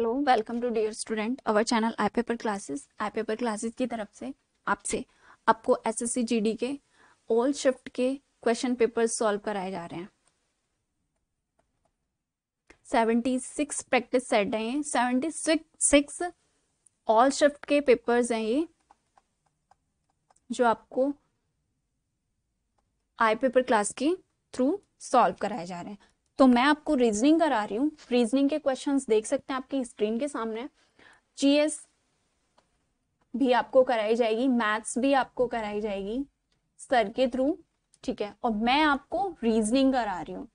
Hello welcome to dear student our channel I paper classes I paper classes की तरफ से आपसे आपको एसएससी जीडी के ऑल शिफ्ट के क्वेश्चन पेपर सॉल्व कराए जा रहे हैं सेवेंटी सिक्स प्रैक्टिस सेट हैं ये सेवेंटी सिक्स ऑल शिफ्ट के पेपर्स हैं ये जो आपको आई पेपर क्लास के थ्रू सॉल्व कराए जा रहे हैं तो मैं आपको रीजनिंग करा रही हूँ रीजनिंग के क्वेश्चंस देख सकते हैं आपकी स्क्रीन के सामने जीएस भी आपको कराई जाएगी मैथ्स भी आपको कराई जाएगी सर के थ्रू ठीक है और मैं आपको रीजनिंग करा रही हूँ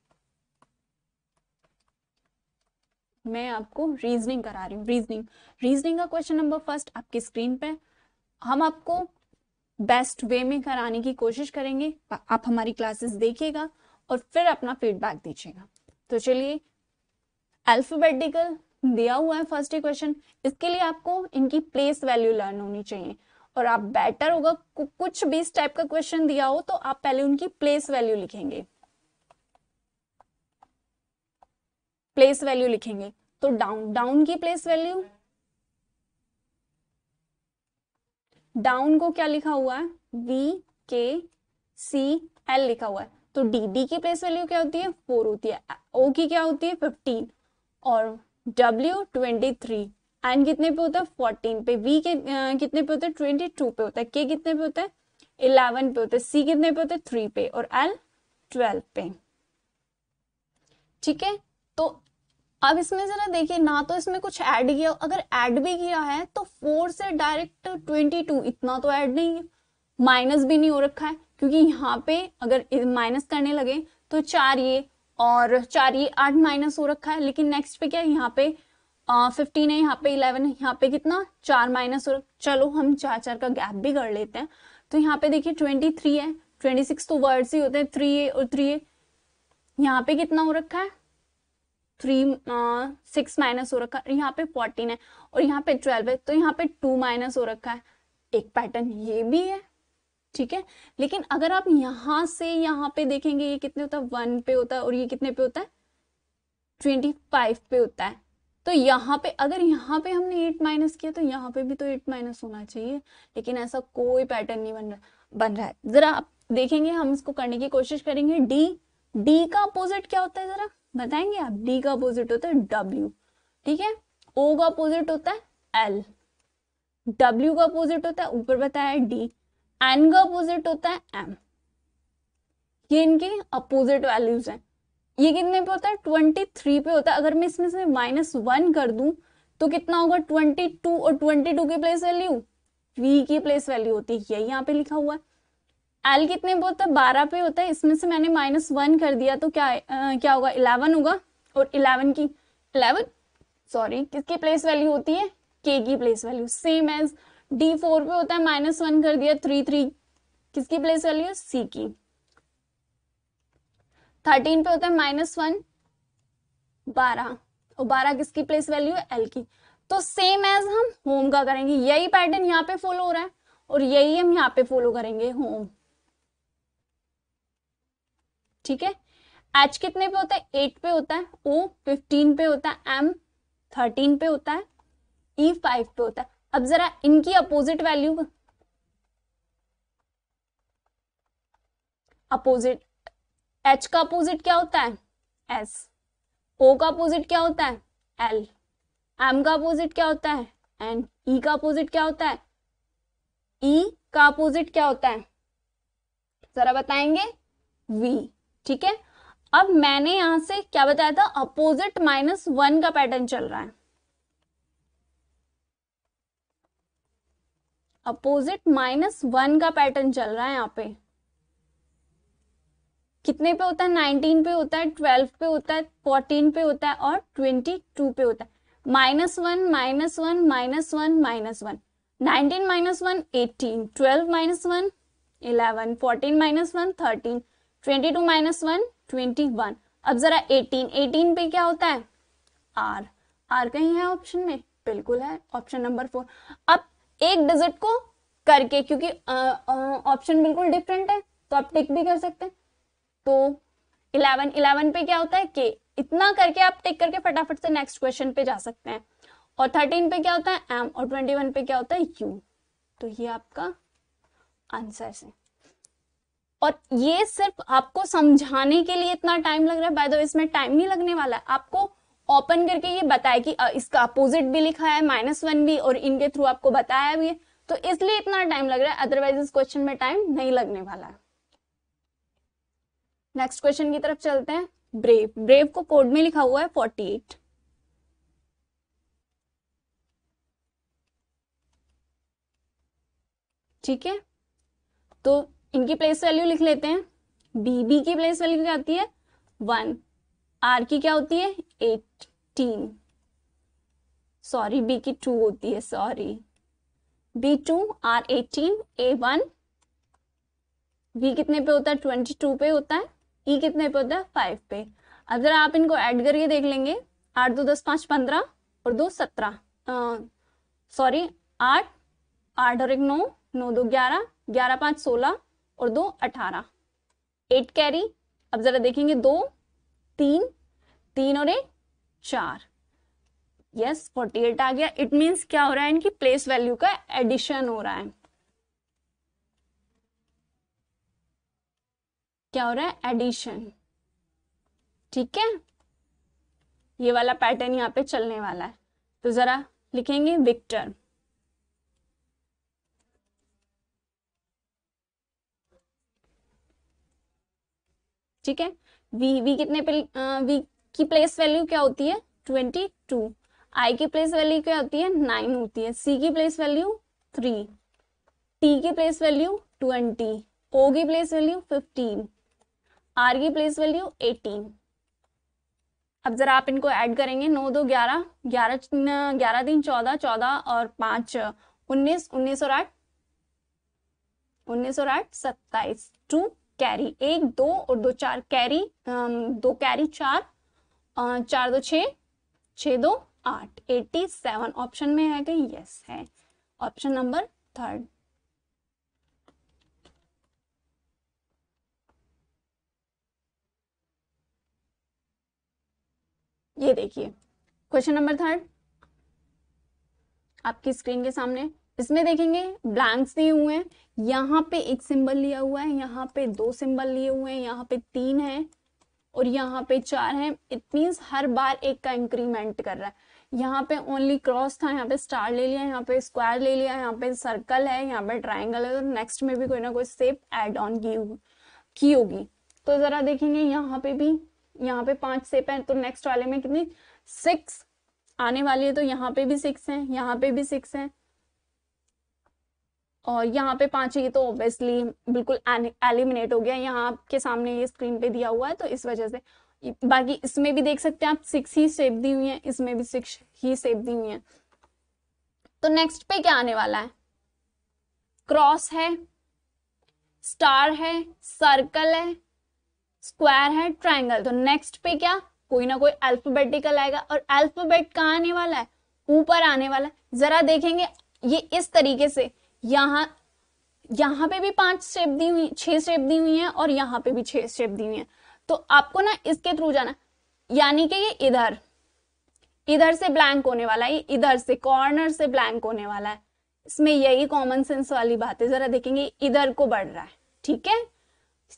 मैं आपको रीजनिंग करा रही हूँ रीजनिंग रीजनिंग का क्वेश्चन नंबर फर्स्ट आपकी स्क्रीन पे हम आपको बेस्ट वे में कराने की कोशिश करेंगे आप हमारी क्लासेस देखिएगा और फिर अपना फीडबैक दीजिएगा तो चलिए अल्फाबेटिकल दिया हुआ है फर्स्ट इक्वेशन इसके लिए आपको इनकी प्लेस वैल्यू लर्न होनी चाहिए और आप बेटर होगा कुछ भी इस टाइप का क्वेश्चन दिया हो तो आप पहले उनकी प्लेस वैल्यू लिखेंगे प्लेस वैल्यू लिखेंगे तो डाउन डाउन की प्लेस वैल्यू डाउन को क्या लिखा हुआ है वी के सी एल लिखा हुआ है तो डी डी की प्लेस वैल्यू क्या होती है फोर होती है ओ की क्या होती है फिफ्टीन और डब्ल्यू ट्वेंटी थ्री एन कितने पे होता है फोर्टीन पे वी के आ, कितने पे होता है ट्वेंटी टू पे होता है के कितने पे होता है इलेवन पे होता है सी कितने पे होता है थ्री पे और एल ट्वेल्व पे ठीक है तो अब इसमें जरा देखिए ना तो इसमें कुछ ऐड किया अगर ऐड भी किया है तो फोर से डायरेक्ट ट्वेंटी टू इतना तो ऐड नहीं है माइनस भी नहीं हो रखा है क्योंकि यहाँ पे अगर माइनस करने लगे तो चार ये और चार ये आठ माइनस हो रखा है लेकिन नेक्स्ट पे क्या यहाँ पे फिफ्टीन है यहाँ पे इलेवन है यहाँ पे कितना चार माइनस हो रखा चलो हम चार चार का गैप भी कर लेते हैं तो यहाँ पे देखिए ट्वेंटी थ्री है ट्वेंटी सिक्स तो वर्ड्स ही होते हैं थ्री ए और थ्री ए यहाँ पे कितना हो रखा है थ्री सिक्स माइनस हो रखा है यहाँ पे फोर्टीन है और यहाँ पे ट्वेल्व है तो यहाँ पे टू माइनस हो रखा है एक पैटर्न ये भी है ठीक है लेकिन अगर आप यहां से यहाँ पे देखेंगे ये कितने होता है वन पे होता है और ये कितने पे होता है ट्वेंटी फाइव पे होता है तो यहाँ पे अगर यहाँ पे हमने एट माइनस किया तो यहाँ पे भी तो एट माइनस होना चाहिए लेकिन ऐसा कोई पैटर्न नहीं बन रहा बन रहा है जरा आप देखेंगे हम इसको करने की कोशिश करेंगे डी डी का अपोजिट क्या होता है जरा बताएंगे आप डी का अपोजिट होता है डब्ल्यू ठीक है ओ का अपोजिट होता है एल डब्ल्यू का अपोजिट होता है ऊपर बताया डी एन का अपोजिट होता है एम ये इनके अपोजिट वैल्यूज हैं ये कितने पे होता है ट्वेंटी थ्री पे होता है अगर मैं इसमें से माइनस वन कर दूं तो कितना होगा ट्वेंटी टू और ट्वेंटी टू की प्लेस वैल्यू वी की प्लेस वैल्यू होती है यही यहाँ पे लिखा हुआ है एल कितने पे होता है बारह पे होता है इसमें से मैंने माइनस वन कर दिया तो क्या आ, क्या होगा इलेवन होगा और इलेवन की इलेवन सॉरी किसकी प्लेस वैल्यू होती है के की place value same as D four पे होता है माइनस वन कर दिया थ्री थ्री किसकी प्लेस वैल्यू सी की थर्टीन पे होता है माइनस वन बारह और बारह किसकी प्लेस वैल्यू है एल की तो सेम एज हम होम का करेंगे यही पैटर्न यहाँ पे फॉलो हो रहा है और यही हम यहाँ पे फॉलो करेंगे होम ठीक है एच कितने पे होता है एट पे होता है ओ फिफ्टीन पे होता है एम थर्टीन पे होता है ई e फाइव पे होता है अब जरा इनकी अपोजिट वैल्यू अपोजिट एच का अपोजिट क्या होता है एस ओ का अपोजिट क्या होता है एल एम का अपोजिट क्या होता है एन ई e का अपोजिट क्या होता है ई e का अपोजिट क्या होता है जरा बताएंगे वी ठीक है अब मैंने यहां से क्या बताया था अपोजिट माइनस वन का पैटर्न चल रहा है अपोजिट माइनस वन का पैटर्न चल रहा है यहाँ पे कितने पे होता है नाइनटीन पे होता है ट्वेल्व पे होता है फोर्टीन पे होता है और ट्वेंटी टू पे होता है minus one minus one minus one minus one nineteen minus one eighteen twelve minus one eleven fourteen minus one thirteen twenty two minus one twenty one अब जरा एटीन एटीन पे क्या होता है आर आर कहीं है ऑप्शन में बिल्कुल है ऑप्शन नंबर फोर अब एक डिजिट को करके क्योंकि ऑप्शन बिल्कुल डिफरेंट है तो आप टिक भी कर सकते हैं तो इलेवन इलेवन पे क्या होता है के इतना करके आप टिक करके फटाफट से नेक्स्ट क्वेश्चन पे जा सकते हैं और थर्टीन पे क्या होता है एम और ट्वेंटी वन पे क्या होता है यू तो ये आपका आंसर है और ये सिर्फ आपको समझाने के लिए इतना टाइम लग रहा है बाय द इसमें टाइम नहीं लगने वाला है आपको ओपन करके ये बताया कि इसका अपोजिट भी लिखा है माइनस वन भी और इनके थ्रू आपको बताया भी है तो इसलिए इतना टाइम लग रहा है अदरवाइज इस क्वेश्चन में टाइम नहीं लगने वाला है नेक्स्ट क्वेश्चन की तरफ चलते हैं ब्रेव ब्रेव को कोड में लिखा हुआ है फोर्टी एट ठीक है तो इनकी प्लेस वैल्यू लिख लेते हैं बीबी की प्लेस वैल्यू क्या आती है वन आर की क्या होती है एटीन सॉरी बी की टू होती है sorry B two R eighteen A one B कितने पे होता है ट्वेंटी टू पे होता है ई e कितने पे होता है फाइव पे अब जरा आप इनको ऐड करके देख लेंगे आठ दो दस पांच पंद्रह और दो सत्रह सॉरी आठ आठ और एक नौ नौ दो ग्यारह ग्यारह पांच सोलह और दो अठारह एट कैरी अब जरा देखेंगे दो तीन तीन और एक चार यस फोर्टी एट आ गया इट मीन्स क्या हो रहा है इनकी प्लेस वैल्यू का एडिशन हो रहा है क्या हो रहा है एडिशन ठीक है ये वाला पैटर्न यहां पे चलने वाला है तो जरा लिखेंगे विक्टर ठीक है वी वी कितने पे वी की प्लेस वैल्यू क्या होती है ट्वेंटी टू आई की प्लेस वैल्यू क्या होती है नाइन होती है सी की प्लेस वैल्यू थ्री टी की प्लेस वैल्यू ट्वेंटी ओ की प्लेस वैल्यू फिफ्टीन आर की प्लेस वैल्यू एटीन अब जरा आप इनको ऐड करेंगे नौ दो ग्यारह ग्यारह ग्यारह दिन चौदह चौदह और पांच उन्नीस उन्नीस और आठ उन्नीस और आठ सत्ताईस टू कैरी एक दो और दो चार कैरी um, दो कैरी चार uh, चार दो छ छ दो आठ एट्टी सेवन ऑप्शन में है कि यस है ऑप्शन नंबर थर्ड ये देखिए क्वेश्चन नंबर थर्ड आपकी स्क्रीन के सामने इसमें देखेंगे ब्लैंक्स दिए हुए हैं यहाँ पे एक सिंबल लिया हुआ है यहाँ पे दो सिंबल लिए हुए हैं यहाँ पे तीन है और यहाँ पे चार है इट मीन्स हर बार एक का इंक्रीमेंट कर रहा है यहाँ पे ओनली क्रॉस था यहाँ पे स्टार ले लिया यहाँ पे स्क्वायर ले लिया यहाँ पे सर्कल है यहाँ पे ट्राइंगल है और नेक्स्ट में भी कोई ना कोई सेप एड ऑन की होगी तो जरा देखेंगे यहाँ पे भी यहाँ पे पांच सेप है तो नेक्स्ट वाले में कितनी सिक्स आने वाली है तो यहाँ पे भी सिक्स है यहाँ पे भी सिक्स है और यहाँ पे पांच ये तो ऑब्वियसली बिल्कुल एलिमिनेट हो गया यहाँ आपके सामने ये स्क्रीन पे दिया हुआ है तो इस वजह से बाकी इसमें भी देख सकते हैं आप सिक्स ही सेप दी हुई है इसमें भी सिक्स ही सेप दी हुई है तो नेक्स्ट पे क्या आने वाला है क्रॉस है स्टार है सर्कल है स्क्वायर है ट्राइंगल तो नेक्स्ट पे क्या कोई ना कोई अल्फाबेटिकल आएगा और अल्फाबेट कहाँ आने वाला है ऊपर आने वाला है जरा देखेंगे ये इस तरीके से यहाँ यहाँ पे भी पांच स्टेप दी हुई छह स्टेप दी हुई है और यहाँ पे भी छह स्टेप दी हुई है तो आपको ना इसके थ्रू जाना यानी कि ये इधर इधर से ब्लैंक होने वाला है इधर से कॉर्नर से ब्लैंक होने वाला है इसमें यही कॉमन सेंस वाली बात है जरा देखेंगे इधर को बढ़ रहा है ठीक है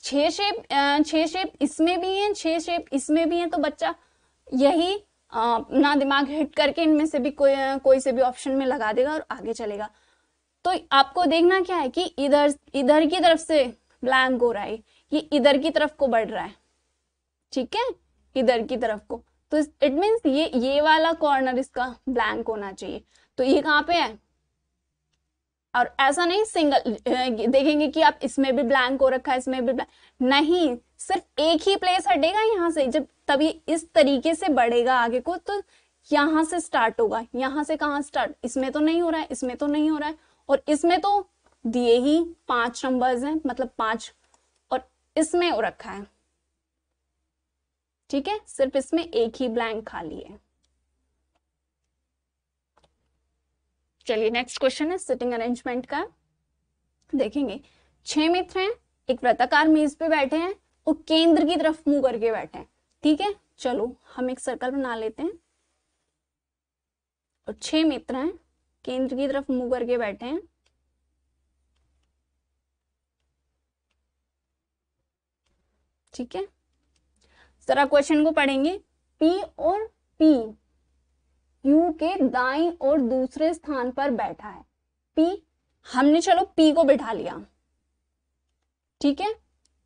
छह शेप छह शेप इसमें भी है छह शेप इसमें भी है तो बच्चा यही अपना दिमाग हिट करके इनमें से भी कोई कोई से भी ऑप्शन में लगा देगा और आगे चलेगा तो आपको देखना क्या है कि इधर इधर की तरफ से ब्लैंक हो रहा है ये इधर की तरफ को बढ़ रहा है ठीक है इधर की तरफ को तो इट मीन ये ये वाला कॉर्नर इसका ब्लैंक होना चाहिए तो ये कहाँ पे है और ऐसा नहीं सिंगल देखेंगे कि आप इसमें भी ब्लैंक हो रखा है इसमें भी ब्लैंक नहीं सिर्फ एक ही प्लेस हटेगा यहाँ से जब तभी इस तरीके से बढ़ेगा आगे को तो यहां से स्टार्ट होगा यहां से कहा स्टार्ट इसमें तो नहीं हो रहा है इसमें तो नहीं हो रहा है और इसमें तो दिए ही पांच नंबर्स हैं मतलब पांच और इसमें रखा है ठीक है सिर्फ इसमें एक ही ब्लैंक खाली है चलिए नेक्स्ट क्वेश्चन है सिटिंग अरेंजमेंट का देखेंगे छह मित्र हैं एक व्रताकार मेज पे बैठे हैं और केंद्र की तरफ मुंह करके बैठे हैं ठीक है चलो हम एक सर्कल बना लेते हैं और छह मित्र हैं केंद्र की तरफ मुंह करके बैठे हैं ठीक है जरा क्वेश्चन को पढ़ेंगे पी और पी यू के दाई और दूसरे स्थान पर बैठा है पी हमने चलो पी को बिठा लिया ठीक है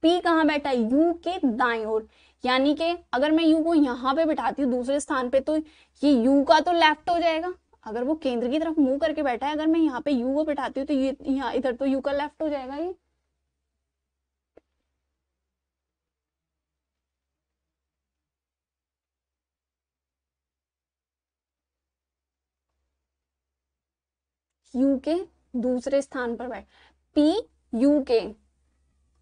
पी कहां बैठा है यू के दाई और यानी कि अगर मैं यू को यहां पे बिठाती हूँ दूसरे स्थान पे तो ये यू का तो लेफ्ट हो जाएगा अगर वो केंद्र की तरफ मुंह करके बैठा है अगर मैं यहाँ पे यू को बैठाती हूँ तो ये यहाँ इधर तो यू का लेफ्ट हो जाएगा ये यू के दूसरे स्थान पर बैठ पी यू के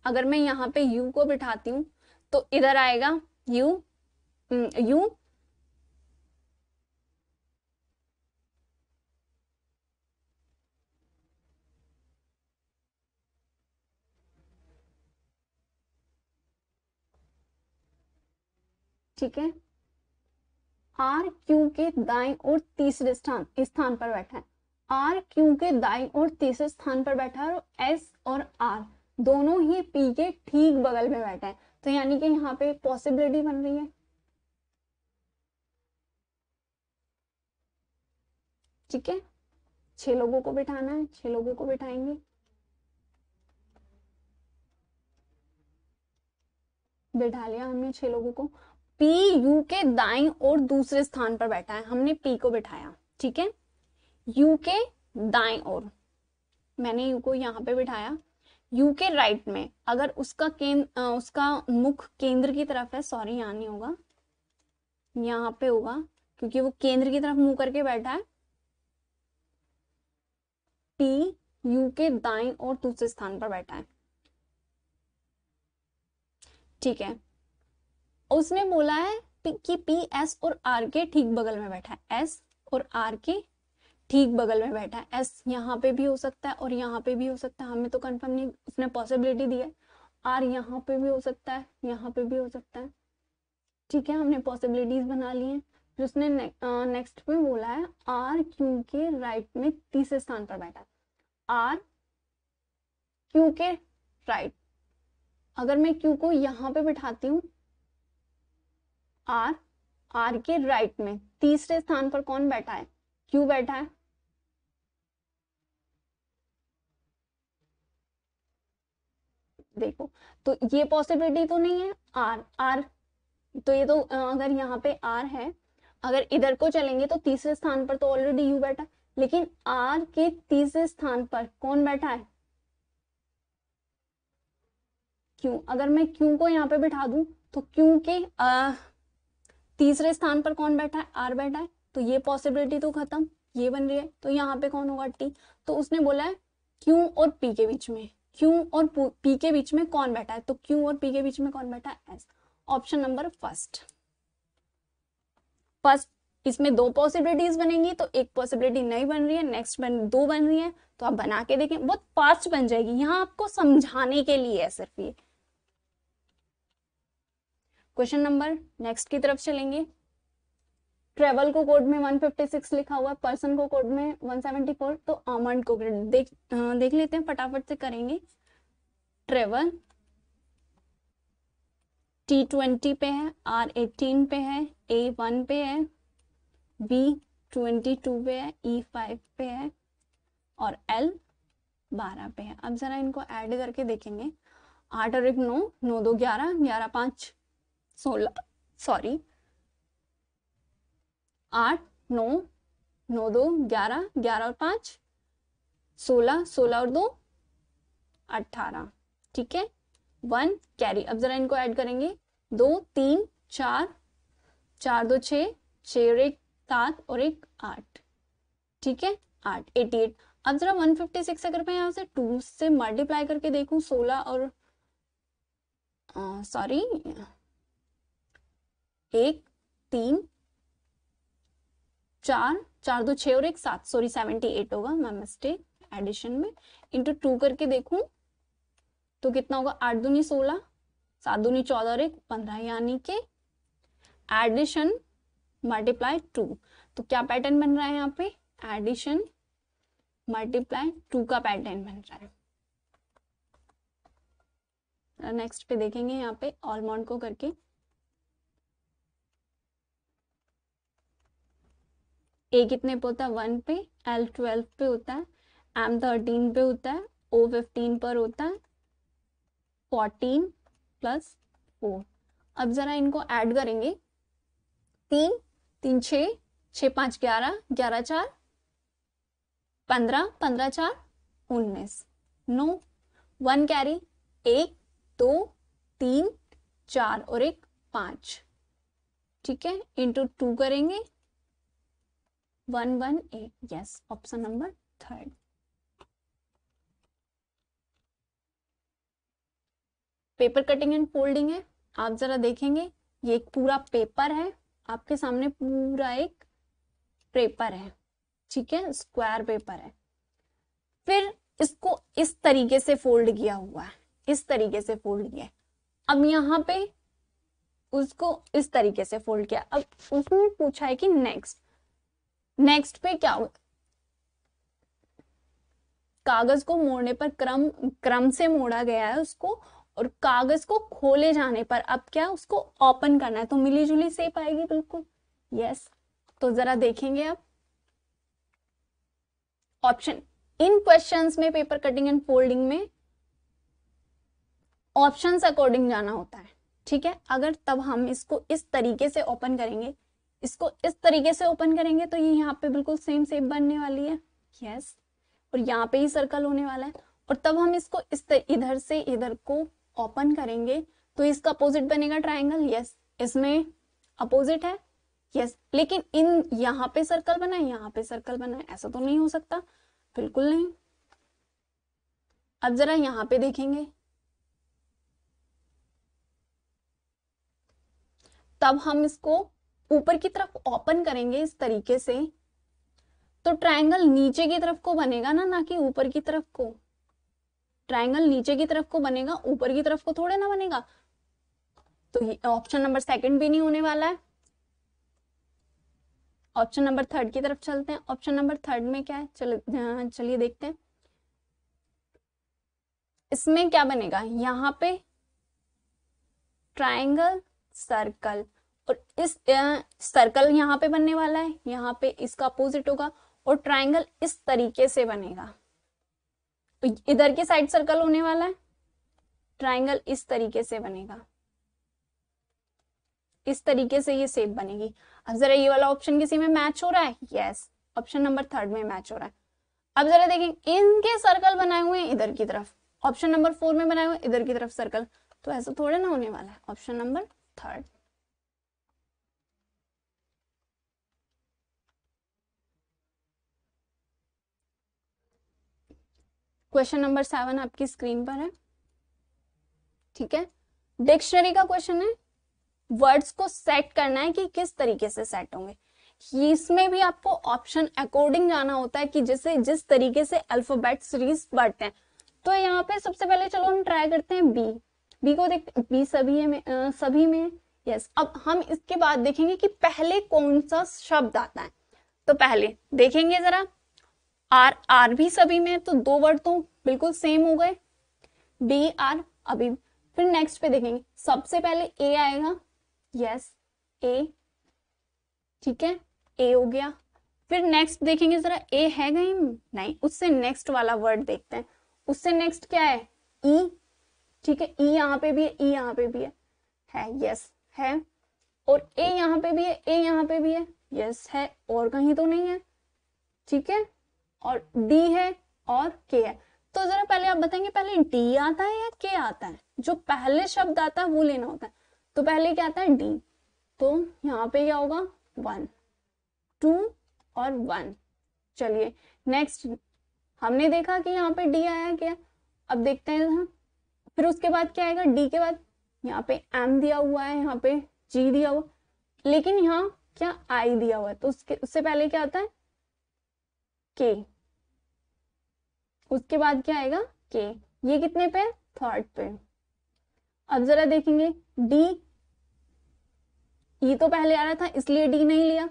अगर मैं यहाँ पे यू को बिठाती हूँ तो इधर आएगा यू यू हम्म, ठीक है आर क्यू के दाई और तीसरे स्थान स्थान पर बैठा है आर क्यू के दाई और तीसरे स्थान पर बैठा है और एस और आर दोनों ही पी के ठीक बगल में बैठा है तो यानी कि यहाँ पे पॉसिबिलिटी बन रही है ठीक है छह लोगों को बिठाना है छह लोगों को बिठाएंगे बिठा लिया हमने छह लोगों को पी यू के दाई और दूसरे स्थान पर बैठा है हमने पी को बिठाया ठीक है यू के दाएं और मैंने यू को यहां पे बिठाया यू के राइट में अगर उसका केंद्र उसका मुख केंद्र की तरफ है सॉरी यहां नहीं होगा यहां पे होगा क्योंकि वो केंद्र की तरफ मुंह करके बैठा है पी यू के दाई और दूसरे स्थान पर बैठा है ठीक है उसने बोला है कि पी एस और आर के ठीक बगल में बैठा है एस और आर के ठीक बगल में बैठा है एस यहाँ पे भी हो सकता है और यहाँ पे भी हो सकता है हमें तो कंफर्म नहीं उसने पॉसिबिलिटी दी है आर यहाँ पे भी हो सकता है यहाँ पे भी हो सकता है ठीक है हमने पॉसिबिलिटीज बना ली है उसने नेक्स्ट में बोला है आर क्यू के राइट में तीसरे स्थान पर बैठा है आर क्यू के राइट अगर मैं क्यू को यहाँ पे बैठाती हूँ आर आर के राइट में तीसरे स्थान पर कौन बैठा है क्यू बैठा है देखो तो ये पॉसिबिलिटी तो नहीं है आर आर तो ये तो अगर यहाँ पे आर है अगर इधर को चलेंगे तो तीसरे स्थान पर तो ऑलरेडी यू बैठा लेकिन आर के तीसरे स्थान पर कौन बैठा है क्यों अगर मैं क्यों को यहाँ पे बिठा दू तो क्यों के तीसरे स्थान पर कौन बैठा है आर बैठा है तो ये पॉसिबिलिटी तो खत्म ये बन रही है तो यहाँ पे कौन होगा टी तो उसने बोला है क्यू और पी के बीच में क्यू तो और पी के बीच में कौन बैठा है तो क्यू और पी के बीच में कौन बैठा है S option number first first इसमें दो पॉसिबिलिटीज बनेंगी तो एक पॉसिबिलिटी नहीं बन रही है नेक्स्ट बन दो बन रही है तो आप बना के देखें बहुत फास्ट बन जाएगी यहाँ आपको समझाने के लिए है सिर्फ ये क्वेश्चन नंबर नेक्स्ट की तरफ चलेंगे ट्रेवल को कोड में 156 लिखा हुआ है पर्सन को कोड में 174 तो आमंड को ग्रेड देख देख लेते हैं फटाफट से करेंगे ट्रेवल टी ट्वेंटी पे है आर एटीन पे है ए वन पे है बी ट्वेंटी टू पे है ई e फाइव पे है और एल बारह पे है अब जरा इनको ऐड करके देखेंगे आठ और एक नौ नौ दो ग्यारह ग्यारह पाँच सोलह सॉरी आठ नौ नौ दो ग्यारह ग्यारह और पांच सोलह सोलह और दो अठारह ठीक है वन कैरी अब जरा इनको ऐड करेंगे दो तीन चार चार दो छ और एक सात और एक आठ ठीक है आठ एटी एट अब जरा वन फिफ्टी सिक्स अगर मैं यहां से टू से मल्टीप्लाई करके देखू सोलह और सॉरी एक तीन चार चार दो छह और एक सात सॉरी सेवेंटी एट होगा मैं मिस्टेक एडिशन में इंटू टू करके देखूं तो कितना होगा आठ दूनी सोलह सात दूनी चौदह और एक पंद्रह यानी के एडिशन मल्टीप्लाई टू तो क्या पैटर्न बन रहा है यहाँ पे एडिशन मल्टीप्लाई टू का पैटर्न बन रहा है नेक्स्ट पे देखेंगे यहाँ पे ऑलमोंड को करके ए कितने पे होता है वन पे एल ट्वेल्व पे होता है एम थर्टीन पे होता है ओ फिफ्टीन पर होता है फोर्टीन प्लस फोर अब ज़रा इनको ऐड करेंगे तीन तीन छ छ पाँच ग्यारह ग्यारह चार पंद्रह पंद्रह चार उन्नीस नो वन कैरी एक दो तीन चार और एक पाँच ठीक है इंटू टू करेंगे one one A yes option number third paper cutting and folding है आप जरा देखेंगे ये एक पूरा पेपर है आपके सामने पूरा एक पेपर है ठीक है स्क्वायर पेपर है फिर इसको इस तरीके से फोल्ड किया हुआ है इस तरीके से फोल्ड किया है अब यहाँ पे उसको इस तरीके से फोल्ड किया अब उसने पूछा है कि नेक्स्ट नेक्स्ट पे क्या होगा कागज को मोड़ने पर क्रम क्रम से मोड़ा गया है उसको और कागज को खोले जाने पर अब क्या उसको ओपन करना है तो मिलीजुली से पाएगी बिल्कुल यस तो जरा देखेंगे आप ऑप्शन इन क्वेश्चंस में पेपर कटिंग एंड फोल्डिंग में ऑप्शंस अकॉर्डिंग जाना होता है ठीक है अगर तब हम इसको इस तरीके से ओपन करेंगे इसको इस तरीके से ओपन करेंगे तो ये यहाँ पे बिल्कुल सेम सेप बनने वाली है यस yes. और यहाँ पे ही सर्कल होने वाला है और तब हम इसको इस इधर से इधर को ओपन करेंगे तो इसका अपोजिट बनेगा ट्राइंगल यस yes. इसमें अपोजिट है यस yes. लेकिन इन यहाँ पे सर्कल बना है यहाँ पे सर्कल बना है ऐसा तो नहीं हो सकता बिल्कुल नहीं अब जरा यहाँ पे देखेंगे तब हम इसको ऊपर की तरफ ओपन करेंगे इस तरीके से तो ट्रायंगल नीचे की तरफ को बनेगा ना ना कि ऊपर की तरफ को ट्रायंगल नीचे की तरफ को बनेगा ऊपर की तरफ को थोड़े ना बनेगा तो ये ऑप्शन नंबर सेकंड भी नहीं होने वाला है ऑप्शन नंबर थर्ड की तरफ चलते हैं ऑप्शन नंबर थर्ड में क्या है चल हाँ, चलिए देखते हैं इसमें क्या बनेगा यहां पे ट्रायंगल सर्कल और इस सर्कल यहाँ पे बनने वाला है यहाँ पे इसका अपोजिट होगा और ट्राइंगल इस तरीके से बनेगा तो इधर के साइड सर्कल होने वाला है ट्राइंगल इस तरीके से बनेगा इस तरीके से ये सेप बनेगी अब जरा ये वाला ऑप्शन किसी में मैच हो रहा है यस ऑप्शन नंबर थर्ड में मैच हो रहा है अब जरा देखें इनके सर्कल बनाए हुए हैं इधर की तरफ ऑप्शन नंबर फोर में बनाए हुए इधर की तरफ सर्कल तो ऐसा थोड़ा ना होने वाला है option number third question number seven आपकी स्क्रीन पर है ठीक है डिक्शनरी का क्वेश्चन है वर्ड्स को सेट करना है कि किस तरीके से सेट होंगे इसमें भी आपको ऑप्शन अकॉर्डिंग जाना होता है कि जिसे जिस तरीके से अल्फाबेट सीरीज बढ़ते हैं तो यहाँ पे सबसे पहले चलो हम ट्राई करते हैं बी बी को देख बी सभी में आ, सभी में यस अब हम इसके बाद देखेंगे कि पहले कौन सा शब्द आता है तो पहले देखेंगे जरा आर आर भी सभी में तो दो वर्ड तो बिल्कुल सेम हो गए डी आर अभी फिर नेक्स्ट पे देखेंगे सबसे पहले ए आएगा यस ए ठीक है ए हो गया फिर नेक्स्ट देखेंगे जरा ए है गई नहीं उससे नेक्स्ट वाला वर्ड देखते हैं उससे नेक्स्ट क्या है ई e, ठीक है ई e यहाँ पे भी है ई e यहाँ पे भी है है यस है और ए यहाँ पे भी है ए यहाँ पे भी है यस है और कहीं तो नहीं है ठीक है और डी है और के है तो जरा पहले आप बताएंगे पहले डी आता है या के आता है जो पहले शब्द आता है वो लेना होता है तो पहले क्या आता है डी तो यहाँ पे क्या होगा वन टू और वन चलिए नेक्स्ट हमने देखा कि यहाँ पे डी आया क्या अब देखते हैं फिर उसके बाद क्या आएगा डी के बाद यहाँ पे एम दिया हुआ है यहाँ पे जी दिया हुआ लेकिन यहाँ क्या आई दिया हुआ है तो उसके उससे पहले क्या आता है के उसके बाद क्या आएगा के ये कितने पे थर्ड पे अब जरा देखेंगे डी ई तो पहले आ रहा था इसलिए डी नहीं लिया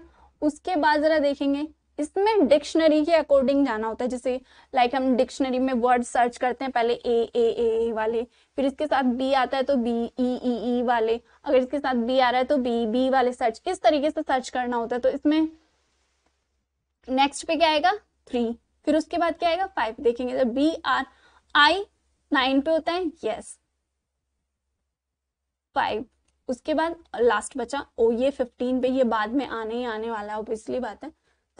उसके बाद जरा देखेंगे इसमें डिक्शनरी के अकॉर्डिंग जाना होता है जैसे लाइक हम डिक्शनरी में वर्ड सर्च करते हैं पहले ए ए ए ए वाले फिर इसके साथ बी आता है तो बी ई ई ई वाले अगर इसके साथ बी आ रहा है तो बी बी वाले सर्च इस तरीके से सर्च करना होता है तो इसमें नेक्स्ट पे क्या आएगा थ्री फिर उसके बाद क्या आएगा फाइव देखेंगे तो बी आर आई नाइन पे होता है यस फाइव उसके बाद लास्ट बचा ओ ये फिफ्टीन पे ये बाद में आने ही आने वाला है ऑब्वियसली बात है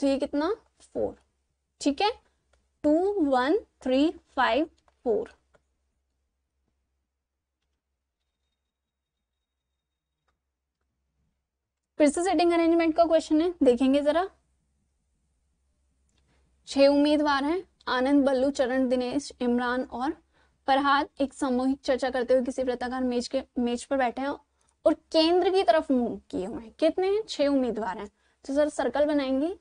तो ये कितना फोर ठीक है two one three five four फिर से सेटिंग अरेंजमेंट का क्वेश्चन है देखेंगे जरा छह उम्मीदवार हैं आनंद बल्लू चरण दिनेश इमरान और फरहाद एक सामूहिक चर्चा करते हुए किसी वृत्ताकार मेज के मेज पर बैठे हैं और केंद्र की तरफ मूव किए हुए हैं कितने हैं छह उम्मीदवार हैं तो सर सर्कल बनाएंगे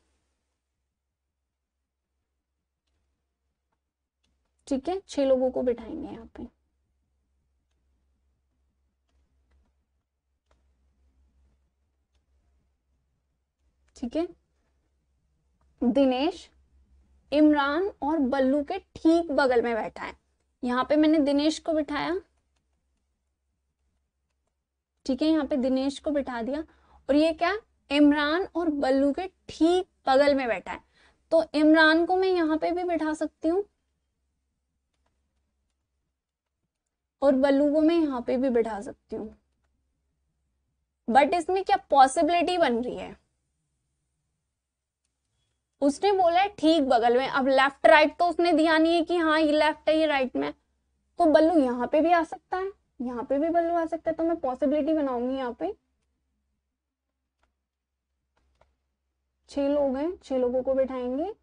ठीक है छह लोगों को बिठाएंगे यहाँ पे ठीक है दिनेश इमरान और बल्लू के ठीक बगल में बैठा है यहाँ पे मैंने दिनेश को बिठाया ठीक है यहाँ पे दिनेश को बिठा दिया और ये क्या इमरान और बल्लू के ठीक बगल में बैठा है तो इमरान को मैं यहाँ पे भी बिठा सकती हूँ और बल्लू को मैं यहाँ पे भी बिठा सकती हूँ बट इसमें क्या पॉसिबिलिटी बन रही है उसने बोला है ठीक बगल में अब लेफ्ट राइट तो उसने ध्यान नहीं है कि हाँ ये लेफ्ट है ये राइट में तो बल्लू यहाँ पे भी आ सकता है यहाँ पे भी बल्लू आ सकता है तो मैं पॉसिबिलिटी बनाऊंगी यहाँ पे छह लोग हैं छह लोगों को बैठाएंगे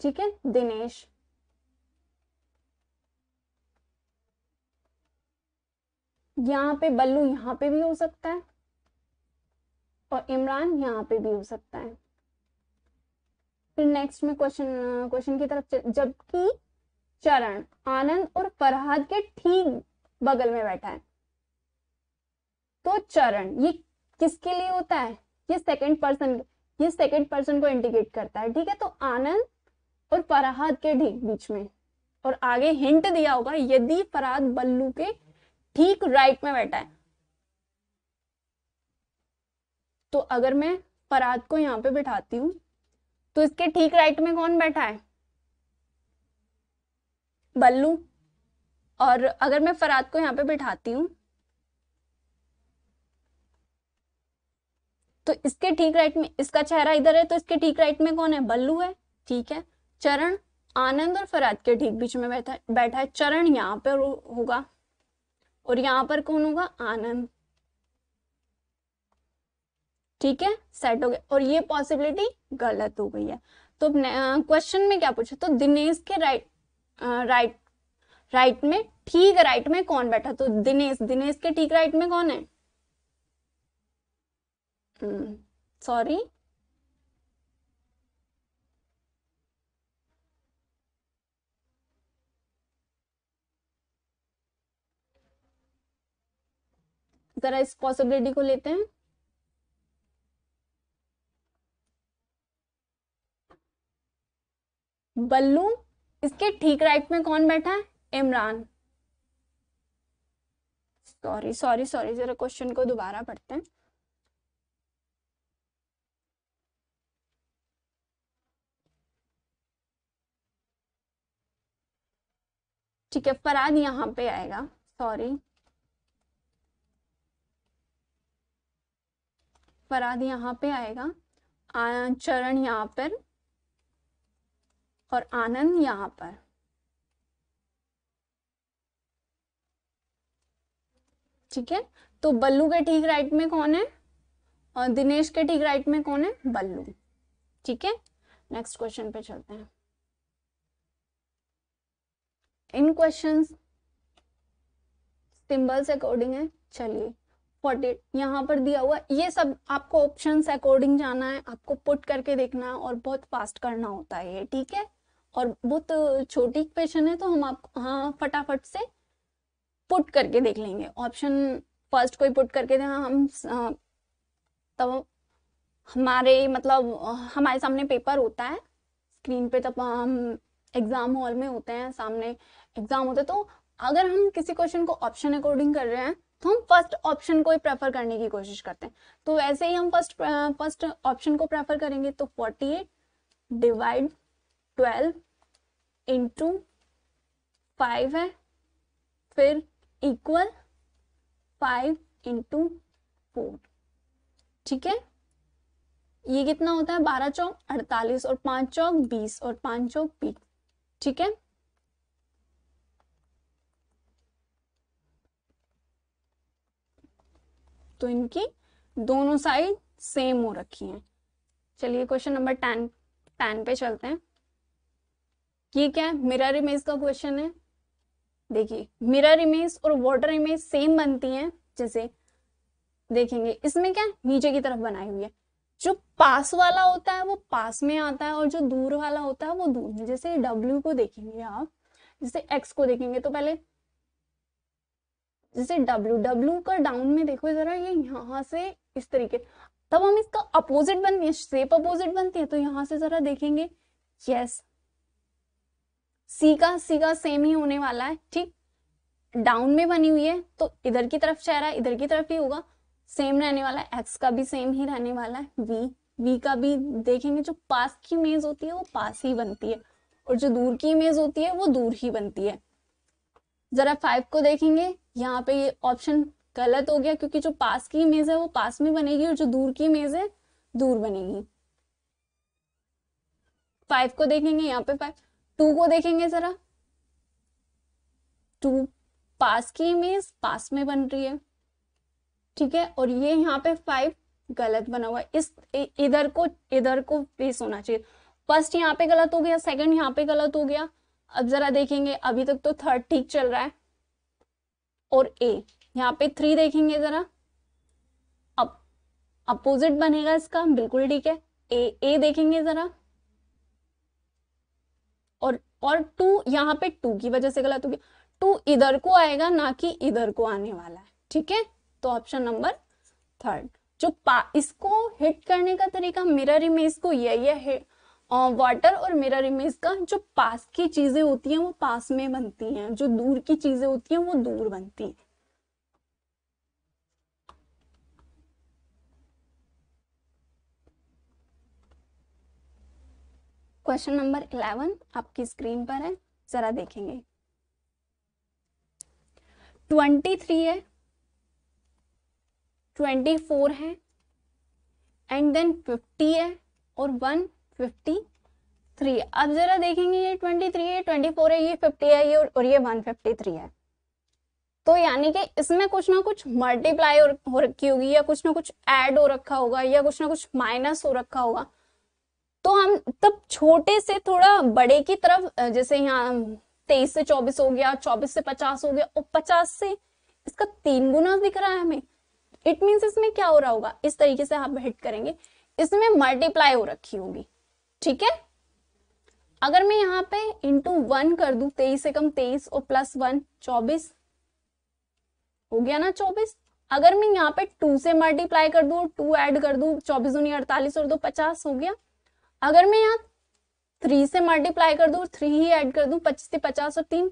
ठीक है दिनेश यहाँ पे बल्लू यहाँ पे भी हो सकता है और इमरान यहाँ पे भी हो सकता है फिर नेक्स्ट में क्वेश्चन क्वेश्चन की तरफ जबकि चरण आनंद और फरहाद के ठीक बगल में बैठा है तो चरण ये किसके लिए होता है ये सेकंड पर्सन ये सेकंड पर्सन को इंडिकेट करता है ठीक है तो आनंद और फरहाद के ठीक बीच में और आगे हिंट दिया होगा यदि फरहाद बल्लू के ठीक राइट में बैठा है तो अगर मैं फरहाद को यहाँ पे बैठाती हूं तो इसके ठीक राइट में कौन बैठा है बल्लू और अगर मैं फराद को यहां पे बिठाती हूं तो इसके ठीक राइट में इसका चेहरा इधर है तो इसके ठीक राइट में कौन है बल्लू है ठीक है चरण आनंद और फराद के ठीक बीच में बैठा बैठा है चरण यहाँ पर होगा और यहाँ पर कौन होगा आनंद ठीक है सेट हो गया और ये पॉसिबिलिटी गलत हो गई है तो क्वेश्चन में क्या पूछा तो दिनेश के राइट राइट राइट में ठीक राइट में कौन बैठा तो दिनेश दिनेश के ठीक राइट में कौन है सॉरी hmm, जरा इस पॉसिबिलिटी को लेते हैं बल्लू इसके ठीक राइट में कौन बैठा है इमरान सॉरी सॉरी सॉरी जरा क्वेश्चन को दोबारा पढ़ते हैं ठीक है फराद यहां पे आएगा सॉरी फराद यहां पे आएगा चरण यहां पर और आनंद यहाँ पर ठीक है तो बल्लू के ठीक राइट में कौन है और दिनेश के ठीक राइट में कौन है बल्लू ठीक है नेक्स्ट क्वेश्चन पे चलते हैं इन क्वेश्चन सिंबल्स अकॉर्डिंग है चलिए फोर्टी यहाँ पर दिया हुआ ये सब आपको ऑप्शन अकॉर्डिंग जाना है आपको पुट करके देखना है और बहुत फास्ट करना होता है ये ठीक है और बहुत छोटी क्वेश्चन है तो हम आप हाँ फटाफट से पुट करके देख लेंगे ऑप्शन फर्स्ट कोई पुट करके दे हाँ, हम हाँ, तब हमारे मतलब हमारे सामने पेपर होता है स्क्रीन पे तब हम एग्जाम हॉल में होते हैं सामने एग्जाम होते तो अगर हम किसी क्वेश्चन को ऑप्शन अकॉर्डिंग कर रहे हैं तो हम फर्स्ट ऑप्शन को ही प्रेफर करने की कोशिश करते हैं तो ऐसे ही हम फर्स्ट फर्स्ट ऑप्शन को प्रेफर करेंगे तो 48 डिवाइड ट्वेल्व इंटू फाइव है फिर इक्वल फाइव इंटू फोर ठीक है ये कितना होता है बारह चौक अड़तालीस और पांच चौक बीस और पांच चौक बीस ठीक है तो इनकी दोनों साइड सेम हो रखी हैं चलिए क्वेश्चन नंबर टेन टेन पे चलते हैं ये क्या है मिरर इमेज का क्वेश्चन है देखिए मिरर इमेज और वाटर इमेज सेम बनती हैं जैसे देखेंगे इसमें क्या नीचे की तरफ बनाई हुई है जो पास वाला होता है वो पास में आता है और जो दूर वाला होता है वो दूर में जैसे डब्ल्यू को देखेंगे आप जैसे एक्स को देखेंगे तो पहले जैसे डब्ल्यू डब्ल्यू का डाउन में देखो जरा ये यहाँ से इस तरीके तब हम इसका अपोजिट बनती है शेप अपोजिट बनती है तो यहाँ से जरा देखेंगे यस सी का सी का सेम ही होने वाला है ठीक डाउन में बनी हुई है तो इधर की तरफ चेहरा इधर की तरफ ही होगा सेम रहने वाला है एक्स का भी सेम ही रहने वाला है वी वी का भी देखेंगे जो पास की इमेज होती है वो पास ही बनती है और जो दूर की इमेज होती है वो दूर ही बनती है जरा फाइव को देखेंगे यहाँ पे ये ऑप्शन गलत हो गया क्योंकि जो पास की इमेज है वो पास में बनेगी और जो दूर की इमेज है दूर बनेगी फाइव को देखेंगे यहाँ पे फाइव टू को देखेंगे जरा टू पास की इमेज पास में बन रही है ठीक है और ये यहाँ पे फाइव गलत बना हुआ इस इधर को इधर को फेस होना चाहिए फर्स्ट यहाँ पे गलत हो गया सेकंड यहाँ पे गलत हो गया अब जरा देखेंगे अभी तक तो थर्ड ठीक चल रहा है और ए यहाँ पे थ्री देखेंगे जरा अब अपोजिट बनेगा इसका बिल्कुल ठीक है ए ए देखेंगे जरा और और टू यहाँ पे टू की वजह से गलत हो गया टू इधर को आएगा ना कि इधर को आने वाला है ठीक है तो ऑप्शन नंबर थर्ड जो पा इसको हिट करने का तरीका मिरर इमेज को यही है वाटर और मिरर इमेज का जो पास की चीजें होती हैं वो पास में बनती हैं जो दूर की चीजें होती हैं वो दूर बनती हैं क्वेश्चन नंबर इलेवन आपकी स्क्रीन पर है जरा देखेंगे ट्वेंटी थ्री है ट्वेंटी फोर है एंड देन फिफ्टी है और वन फिफ्टी थ्री अब जरा देखेंगे ये ट्वेंटी थ्री है ट्वेंटी फोर है ये फिफ्टी है ये और ये वन फिफ्टी थ्री है तो यानी कि इसमें कुछ ना कुछ मल्टीप्लाई हो रखी होगी या कुछ ना कुछ ऐड हो रखा होगा या कुछ ना कुछ माइनस हो रखा होगा तो हम तब छोटे से थोड़ा बड़े की तरफ जैसे यहाँ तेईस से चौबीस हो गया चौबीस से पचास हो गया और पचास से इसका तीन गुना दिख रहा है हमें इट मीन इसमें क्या हो रहा होगा इस तरीके से आप हिट करेंगे इसमें मल्टीप्लाई हो रखी होगी ठीक है अगर मैं यहाँ पे इंटू वन कर दू तेईस से कम तेईस और प्लस वन चौबीस हो गया ना चौबीस अगर मैं यहाँ पे टू से मल्टीप्लाई कर दू टू ऐड कर दू चौबीस अड़तालीस और दो पचास हो गया अगर मैं यहाँ थ्री से मल्टीप्लाई कर दू थ्री ही ऐड कर दू पच्चीस से पचास और तीन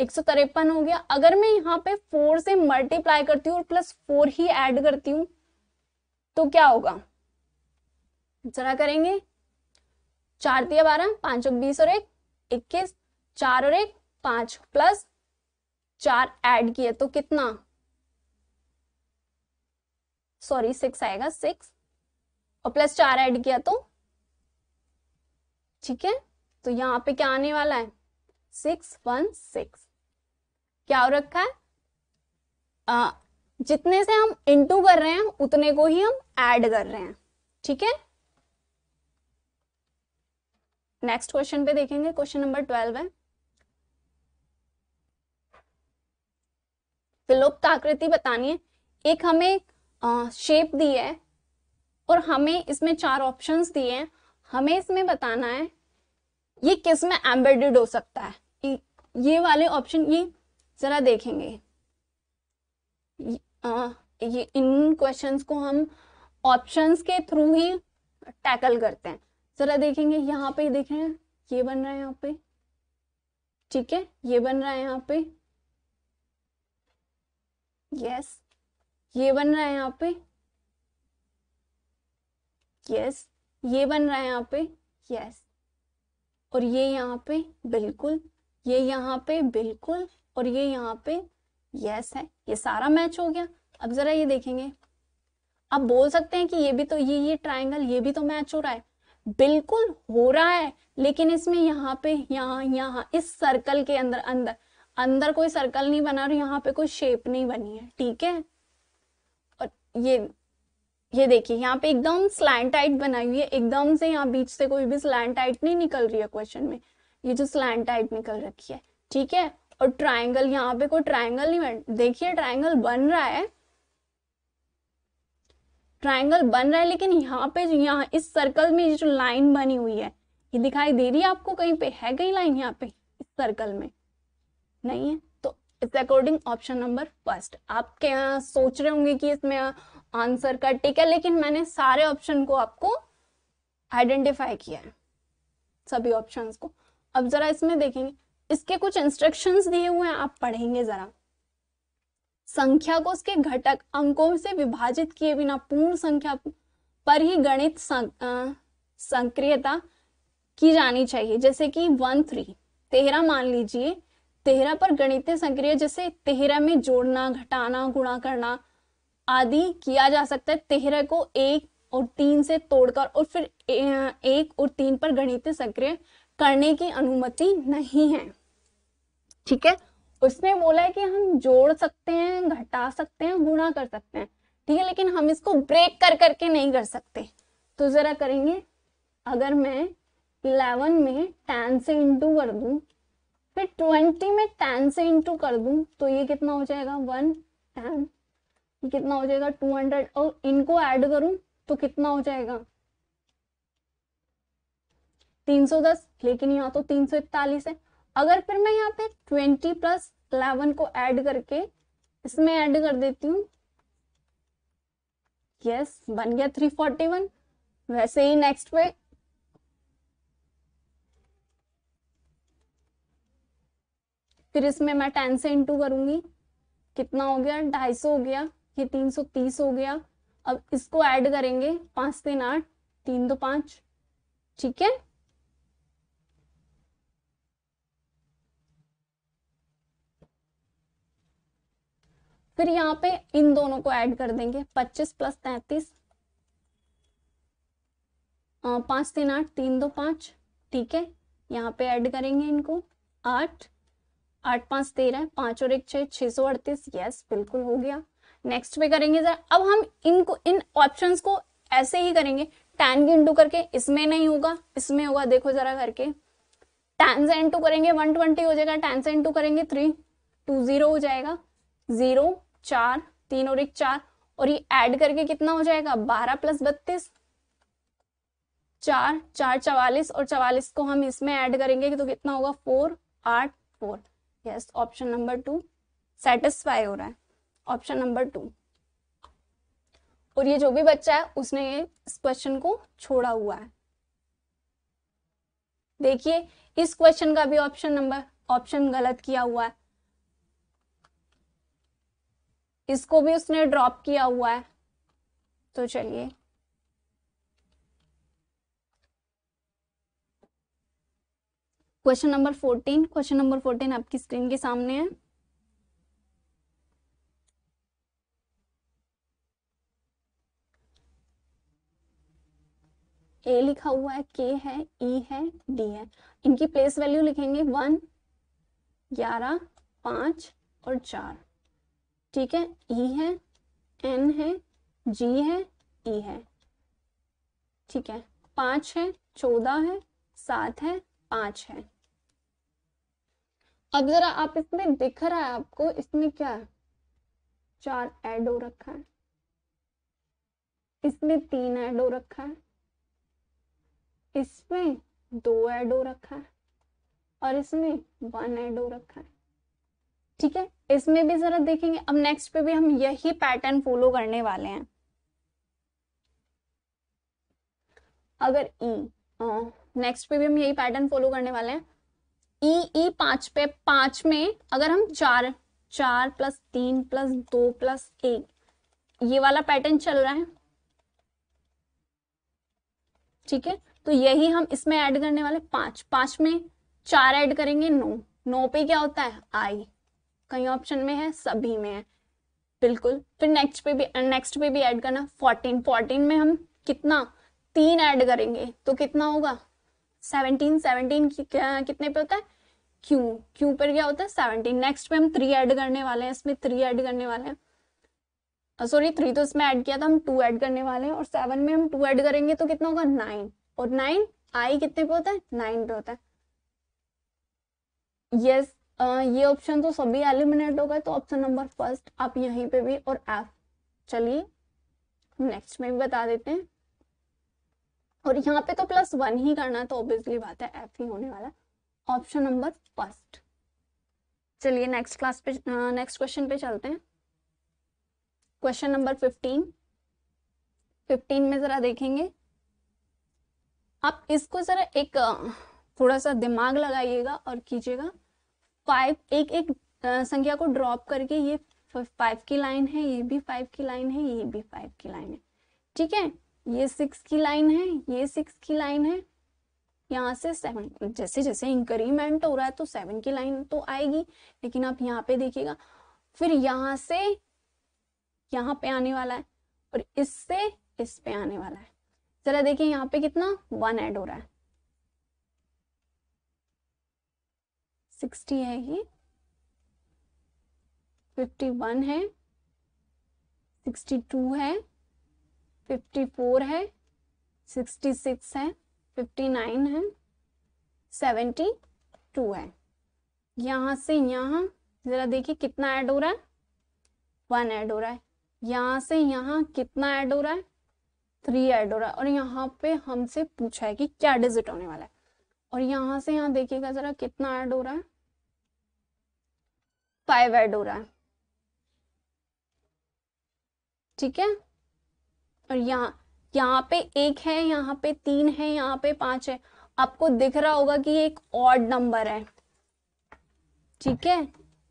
एक सौ तिरपन हो गया अगर मैं यहाँ पे फोर से मल्टीप्लाई करती हूँ और प्लस फोर ही ऐड करती हूँ तो क्या होगा जरा करेंगे चार दिया बारह पांच और बीस और एक इक्कीस चार और एक पांच प्लस चार ऐड किया तो कितना सॉरी सिक्स आएगा सिक्स और प्लस चार ऐड किया तो ठीक है तो यहाँ पे क्या आने वाला है सिक्स वन सिक्स क्या हो रखा है आ, जितने से हम इंटू कर रहे हैं उतने को ही हम ऐड कर रहे हैं ठीक है नेक्स्ट क्वेश्चन पे देखेंगे क्वेश्चन नंबर ट्वेल्व है विलुप्त आकृति बतानी है एक हमें शेप दी है और हमें इसमें चार ऑप्शंस दिए हैं हमें इसमें बताना है ये किस में एम्बेडेड हो सकता है ये वाले ऑप्शन ये जरा देखेंगे आ, ये इन क्वेश्चंस को हम ऑप्शंस के थ्रू ही टैकल करते हैं जरा देखेंगे यहाँ पे देख रहे हैं ये बन रहा है यहाँ पे ठीक है ये बन रहा है यहाँ पे यस ये बन रहा है यहाँ पे यस ये बन रहा है यहाँ पे यस और ये यहाँ पे बिल्कुल ये यहाँ पे बिल्कुल और ये यहाँ पे यस है ये सारा मैच हो गया अब जरा ये देखेंगे आप बोल सकते हैं कि ये भी तो ये ये ट्राइंगल ये भी तो मैच हो रहा है बिल्कुल हो रहा है लेकिन इसमें यहाँ पे यहाँ यहाँ इस सर्कल के अंदर अंदर अंदर कोई सर्कल नहीं बना और यहाँ पे कोई शेप नहीं बनी है ठीक है और ये ये देखिए यहाँ पे एकदम स्लैंड टाइट बनाई हुई है एकदम से यहाँ बीच से कोई भी स्लैंड टाइट नहीं निकल रही है क्वेश्चन में ये जो स्लैंड टाइट निकल रखी है ठीक है और ट्राइंगल यहाँ पे कोई ट्राइंगल नहीं बन देखिए ट्राइंगल बन रहा है ट्राइंगल बन रहा है लेकिन यहाँ पे यहाँ इस सर्कल में ये जो लाइन बनी हुई है ये दिखाई दे रही है आपको कहीं पे है कहीं लाइन यहाँ पे इस सर्कल में नहीं है तो इस अकॉर्डिंग ऑप्शन नंबर फर्स्ट आप क्या सोच रहे होंगे कि इसमें आंसर का ठीक है लेकिन मैंने सारे ऑप्शन को आपको आइडेंटिफाई किया है सभी ऑप्शंस को अब जरा इसमें देखेंगे इसके कुछ इंस्ट्रक्शंस दिए हुए हैं आप पढ़ेंगे जरा संख्या को उसके घटक अंकों से विभाजित किए बिना पूर्ण संख्या पर ही गणित संक्रियता की जानी चाहिए जैसे कि वन थ्री तेरह मान लीजिए तेरह पर गणित संक्रिय जैसे तेरह में जोड़ना घटाना गुणा करना आदि किया जा सकता है तेरह को एक और तीन से तोड़कर और फिर एक और तीन पर गणित सक्रिय करने की अनुमति नहीं है ठीक है उसने बोला है कि हम जोड़ सकते हैं घटा सकते हैं गुणा कर सकते हैं ठीक है लेकिन हम इसको ब्रेक कर करके नहीं कर सकते तो जरा करेंगे अगर मैं इलेवन में टेन से इंटू कर दू फिर ट्वेंटी में टेन से इंटू कर दू तो ये कितना हो जाएगा वन टेन कितना हो जाएगा टू हंड्रेड और इनको ऐड करूं तो कितना हो जाएगा तीन सौ दस लेकिन यहाँ तो तीन सौ इकतालीस है अगर फिर मैं यहाँ पे ट्वेंटी प्लस इलेवन को ऐड करके इसमें ऐड कर देती हूँ यस बन गया थ्री फोर्टी वन वैसे ही नेक्स्ट पे फिर इसमें मैं टेन से इंटू करूंगी कितना हो गया ढाई सौ हो गया ये तीन सौ तीस हो गया अब इसको ऐड करेंगे पांच तीन आठ तीन दो पांच ठीक है फिर यहाँ पे इन दोनों को ऐड कर देंगे पच्चीस प्लस तैतीस पांच तीन आठ तीन दो पांच ठीक है यहाँ पे ऐड करेंगे इनको आठ आठ पांच तेरह पांच और एक छह छह सौ अड़तीस यस बिल्कुल हो गया नेक्स्ट पे करेंगे जरा अब हम इनको इन ऑप्शन को ऐसे ही करेंगे टेन की इंटू करके इसमें नहीं होगा इसमें होगा देखो जरा करके टेन से इंटू करेंगे वन ट्वेंटी हो जाएगा टेन से इंटू करेंगे थ्री टू जीरो हो जाएगा जीरो चार तीन और एक चार और ये ऐड करके कितना हो जाएगा बारह प्लस बत्तीस चार चार चवालीस और चवालीस को हम इसमें ऐड करेंगे तो कितना होगा फोर आठ four yes option number two satisfy हो रहा है ऑप्शन नंबर टू और ये जो भी बच्चा है उसने ये इस क्वेश्चन को छोड़ा हुआ है देखिए इस क्वेश्चन का भी ऑप्शन नंबर ऑप्शन गलत किया हुआ है इसको भी उसने ड्रॉप किया हुआ है तो चलिए question number fourteen question number fourteen आपकी स्क्रीन के सामने है ए लिखा हुआ है के है ई e है डी है इनकी प्लेस वैल्यू लिखेंगे वन ग्यारह पांच और चार ठीक है ई e है एन है जी है ई e है ठीक है पांच है चौदह है सात है पांच है अब जरा आप इसमें दिख रहा है आपको इसमें क्या है चार ऐड हो रखा है इसमें तीन ऐड हो रखा है इसमें दो एडो रखा है और इसमें वन एडो रखा है ठीक है इसमें भी जरा देखेंगे अब नेक्स्ट पे भी हम यही पैटर्न फॉलो करने वाले हैं अगर ई e, नेक्स्ट पे भी हम यही पैटर्न फॉलो करने वाले हैं ई e, ई e पांच पे पांच में अगर हम चार चार प्लस तीन प्लस दो प्लस एक ये वाला पैटर्न चल रहा है ठीक है तो यही हम इसमें ऐड करने वाले पांच पांच में चार ऐड करेंगे नो नो पे क्या होता है आई कई ऑप्शन में है सभी में है बिल्कुल फिर नेक्स्ट पे भी नेक्स्ट पे भी ऐड करना फोर्टीन फोर्टीन में हम कितना तीन ऐड करेंगे तो कितना होगा सेवनटीन सेवनटीन कितने पे होता है क्यू क्यू पर क्या होता है सेवनटीन नेक्स्ट पे हम थ्री ऐड करने वाले हैं इसमें थ्री ऐड करने वाले हैं सॉरी थ्री तो इसमें ऐड किया था हम टू ऐड करने वाले हैं और सेवन में हम टू ऐड करेंगे तो कितना होगा नाइन और नाइन आई कितने पे होता है नाइन पे होता है यस yes, ये ऑप्शन तो सभी एलिमिनेट हो गए तो ऑप्शन नंबर फर्स्ट आप यहीं पे भी और एफ चलिए नेक्स्ट में भी बता देते हैं और यहाँ पे तो प्लस वन ही करना तो ऑब्वियसली बात है एफ ही होने वाला ऑप्शन नंबर फर्स्ट चलिए नेक्स्ट क्लास पे नेक्स्ट क्वेश्चन पे चलते हैं क्वेश्चन नंबर फिफ्टीन फिफ्टीन में जरा देखेंगे आप इसको जरा एक थोड़ा सा दिमाग लगाइएगा और कीजिएगा फाइव एक एक संख्या को ड्रॉप करके ये फाइव की लाइन है ये भी फाइव की लाइन है ये भी फाइव की लाइन है ठीक है ये सिक्स की लाइन है ये सिक्स की लाइन है यहाँ से सेवन जैसे जैसे इंक्रीमेंट हो रहा है तो सेवन की लाइन तो आएगी लेकिन आप यहाँ पे देखिएगा फिर यहाँ से यहाँ पे आने वाला है और इससे इस पे आने वाला है जरा देखिए यहाँ पे कितना वन ऐड हो रहा है सिक्सटी है ये फिफ्टी वन है सिक्सटी टू है फिफ्टी फोर है सिक्सटी सिक्स है फिफ्टी नाइन है सेवेंटी टू है यहाँ से यहाँ जरा देखिए कितना ऐड हो रहा है वन ऐड हो रहा है यहाँ से यहाँ कितना ऐड हो रहा है थ्री एड हो रहा है और यहाँ पे हमसे पूछा है कि क्या डिजिट होने वाला है और यहां से यहाँ देखिएगा जरा कितना एड हो रहा है फाइव एड हो रहा है ठीक है और यहाँ यहाँ पे एक है यहाँ पे तीन है यहाँ पे पांच है आपको दिख रहा होगा कि एक ऑड नंबर है ठीक है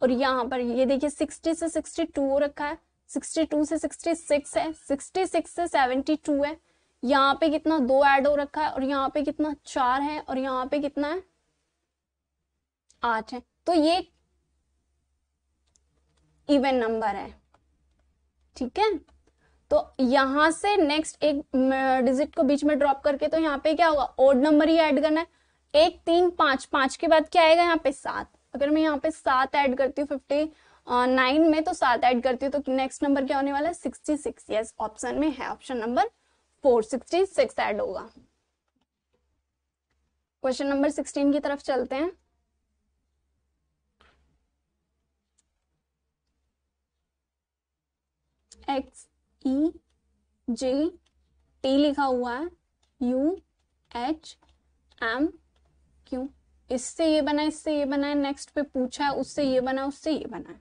और यहाँ पर ये देखिए सिक्सटी से सिक्सटी टू रखा है 62 से 66 है 66 से 72 है यहाँ पे कितना दो ऐड हो रखा है और यहाँ पे कितना चार है और यहाँ पे कितना है आठ है तो ये इवन नंबर है ठीक है तो यहां से नेक्स्ट एक डिजिट को बीच में ड्रॉप करके तो यहाँ पे क्या होगा ओड नंबर ही ऐड करना है एक तीन पांच पांच के बाद क्या आएगा यहाँ पे सात अगर मैं यहाँ पे सात ऐड करती हूँ फिफ्टी नाइन uh, में तो सात ऐड करती हूँ तो नेक्स्ट नंबर क्या होने वाला है सिक्सटी सिक्स यस ऑप्शन में है option number four sixty six add होगा क्वेश्चन नंबर सिक्सटीन की तरफ चलते हैं एक्स ई जे टी लिखा हुआ है यू एच एम क्यू इससे ये बना इससे ये बना है नेक्स्ट पे पूछा है उससे ये बना उससे ये बना है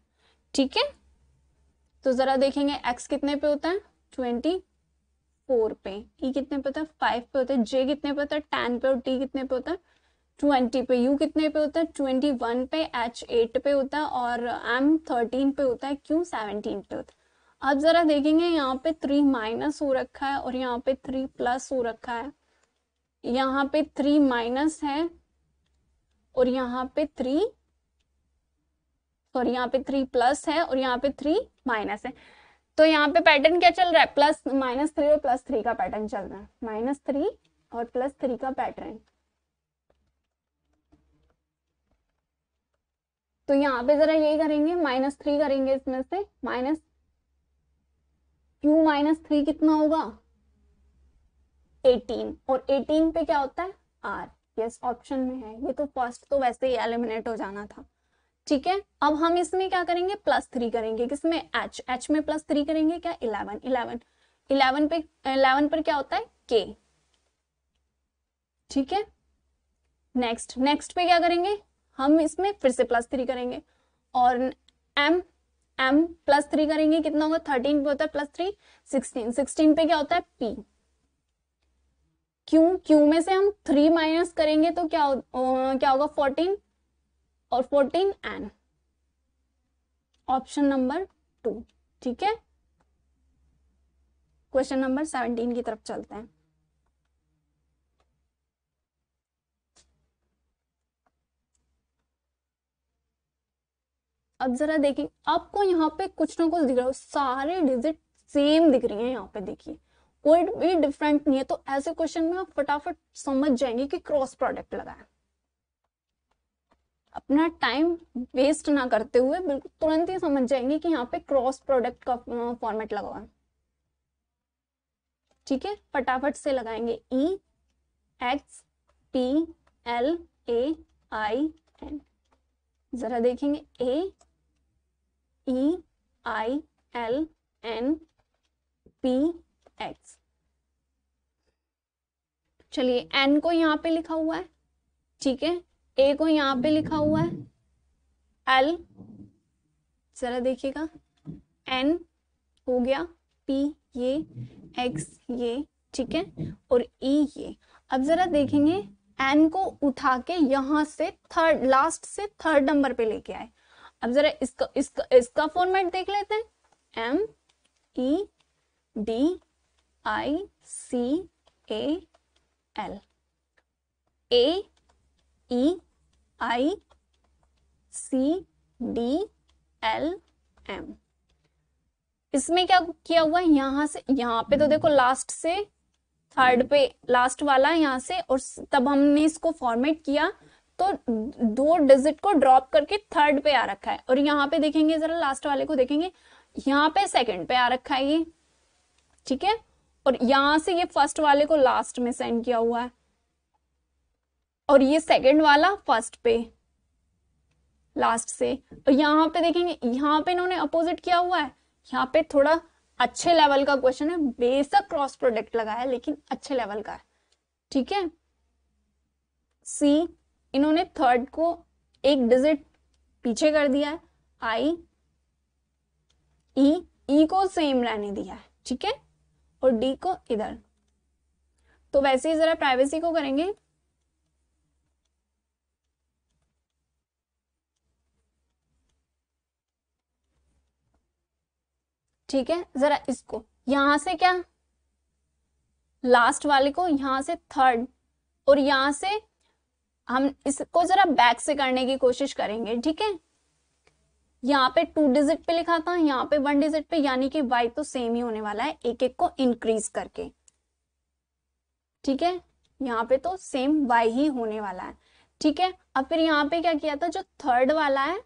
ठीक है तो जरा देखेंगे एक्स कितने पे होता है ट्वेंटी फोर पे ई e कितने पे होता है फाइव पे होता है जे कितने पे होता है टेन पे और टी कितने पे होता है ट्वेंटी पे यू कितने पे होता है ट्वेंटी वन पे एच एट पे होता है और एम थर्टीन पे होता है क्यू सेवनटीन पे होता है अब जरा देखेंगे यहाँ पे थ्री माइनस हो रखा है और यहाँ पे थ्री प्लस हो रखा है यहाँ पे थ्री माइनस है और यहाँ पे थ्री सॉरी यहाँ पे थ्री प्लस है और यहाँ पे थ्री माइनस है तो यहाँ पे पैटर्न क्या चल रहा है प्लस माइनस थ्री और प्लस थ्री का पैटर्न चल रहा है माइनस थ्री और प्लस थ्री का पैटर्न तो यहाँ पे जरा यही करेंगे माइनस थ्री करेंगे इसमें से माइनस क्यू माइनस थ्री कितना होगा एटीन और एटीन पे क्या होता है आर यस ऑप्शन में है ये तो फर्स्ट तो वैसे ही एलिमिनेट हो जाना था ठीक है अब हम इसमें क्या करेंगे प्लस थ्री करेंगे किसमें एच एच में प्लस थ्री करेंगे क्या इलेवन इलेवन इलेवन पे इलेवन पर क्या होता है के ठीक है नेक्स्ट नेक्स्ट पे क्या करेंगे हम इसमें फिर से प्लस थ्री करेंगे और एम एम प्लस थ्री करेंगे कितना होगा थर्टीन पे होता है प्लस थ्री सिक्सटीन सिक्सटीन पे क्या होता है पी क्यू क्यू में से हम थ्री माइनस करेंगे तो क्या हो, ओ, क्या होगा फोर्टीन और fourteen N option number two ठीक है क्वेश्चन नंबर सेवनटीन की तरफ चलते हैं अब जरा देखिए आपको यहाँ पे कुछ ना कुछ दिख रहा हो सारे डिजिट सेम दिख रही हैं यहाँ पे देखिए कोई भी डिफरेंट नहीं है तो ऐसे क्वेश्चन में आप फटाफट समझ जाएंगे कि क्रॉस प्रोडक्ट लगाया अपना टाइम वेस्ट ना करते हुए बिल्कुल तुरंत ही समझ जाएंगे कि यहाँ पे क्रॉस प्रोडक्ट का फॉर्मेट लगा हुआ है ठीक है फटाफट से लगाएंगे E X P L A I N जरा देखेंगे A E I L N P X चलिए एन को यहाँ पे लिखा हुआ है ठीक है ए को यहां पे लिखा हुआ है एल जरा देखिएगा एन हो गया पी ये एक्स ये ठीक है और ई e ये अब जरा देखेंगे एन को उठा के यहां से थर्ड लास्ट से थर्ड नंबर पे लेके आए अब जरा इसका इसका इसका फॉर्मेट देख लेते हैं M E D I C A L A E I C D L M इसमें क्या किया हुआ है यहां से यहां पे तो hmm. देखो लास्ट से थर्ड पे लास्ट वाला यहां से और तब हमने इसको फॉर्मेट किया तो दो डिजिट को ड्रॉप करके थर्ड पे आ रखा है और यहाँ पे देखेंगे जरा लास्ट वाले को देखेंगे यहाँ पे सेकंड पे आ रखा है ये ठीक है और यहाँ से ये फर्स्ट वाले को लास्ट में सेंड किया हुआ है और ये सेकंड वाला फर्स्ट पे लास्ट से और तो यहाँ पे देखेंगे यहाँ पे इन्होंने अपोजिट किया हुआ है यहाँ पे थोड़ा अच्छे लेवल का क्वेश्चन है बेसक क्रॉस प्रोडक्ट लगाया लेकिन अच्छे लेवल का है ठीक है सी इन्होंने थर्ड को एक डिजिट पीछे कर दिया है आई ई ई को सेम रहने दिया है ठीक है और डी को इधर तो वैसे ही जरा प्राइवेसी को करेंगे ठीक है जरा इसको यहां से क्या लास्ट वाले को यहां से थर्ड और यहां से हम इसको जरा बैक से करने की कोशिश करेंगे ठीक है यहाँ पे टू डिजिट पे लिखा था यहाँ पे वन डिजिट पे यानी कि वाई तो सेम ही होने वाला है एक एक को इंक्रीज करके ठीक है यहाँ पे तो सेम वाई ही होने वाला है ठीक है अब फिर यहाँ पे क्या किया था जो थर्ड वाला है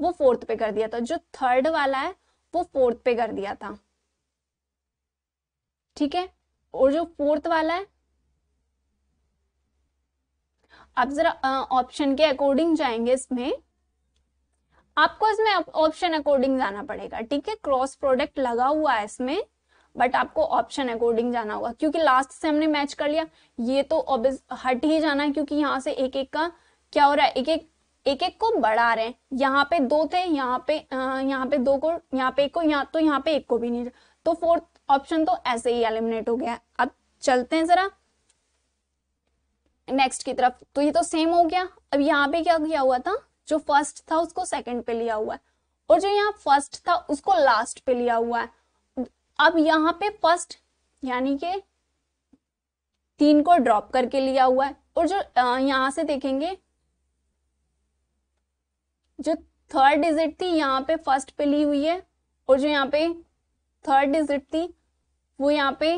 वो फोर्थ पे कर दिया था जो थर्ड वाला है वो फोर्थ पे कर दिया था ठीक है और जो फोर्थ वाला है अब जरा ऑप्शन के अकॉर्डिंग जाएंगे इसमें आपको इसमें ऑप्शन अकॉर्डिंग जाना पड़ेगा ठीक है क्रॉस प्रोडक्ट लगा हुआ है इसमें बट आपको ऑप्शन अकॉर्डिंग जाना होगा क्योंकि लास्ट से हमने मैच कर लिया ये तो ऑब्वियस हट ही जाना है क्योंकि यहां से एक एक का क्या हो रहा है एक एक एक एक को बढ़ा रहे हैं यहाँ पे दो थे तो यहाँ पे यहाँ पे दो को यहाँ पे एक को यहाँ तो यहाँ पे एक को भी नहीं तो फोर्थ ऑप्शन तो ऐसे ही एलिमिनेट हो गया अब चलते हैं जरा नेक्स्ट की तरफ तो ये तो सेम हो गया अब यहाँ पे क्या किया हुआ था जो फर्स्ट था उसको सेकंड पे लिया हुआ है और जो यहाँ फर्स्ट था उसको लास्ट पे लिया हुआ है अब यहाँ पे फर्स्ट यानी के तीन को ड्रॉप करके लिया हुआ है और जो यहाँ से देखेंगे जो थर्ड डिजिट थी यहाँ पे फर्स्ट पे ली हुई है और जो यहाँ पे थर्ड डिजिट थी वो यहाँ पे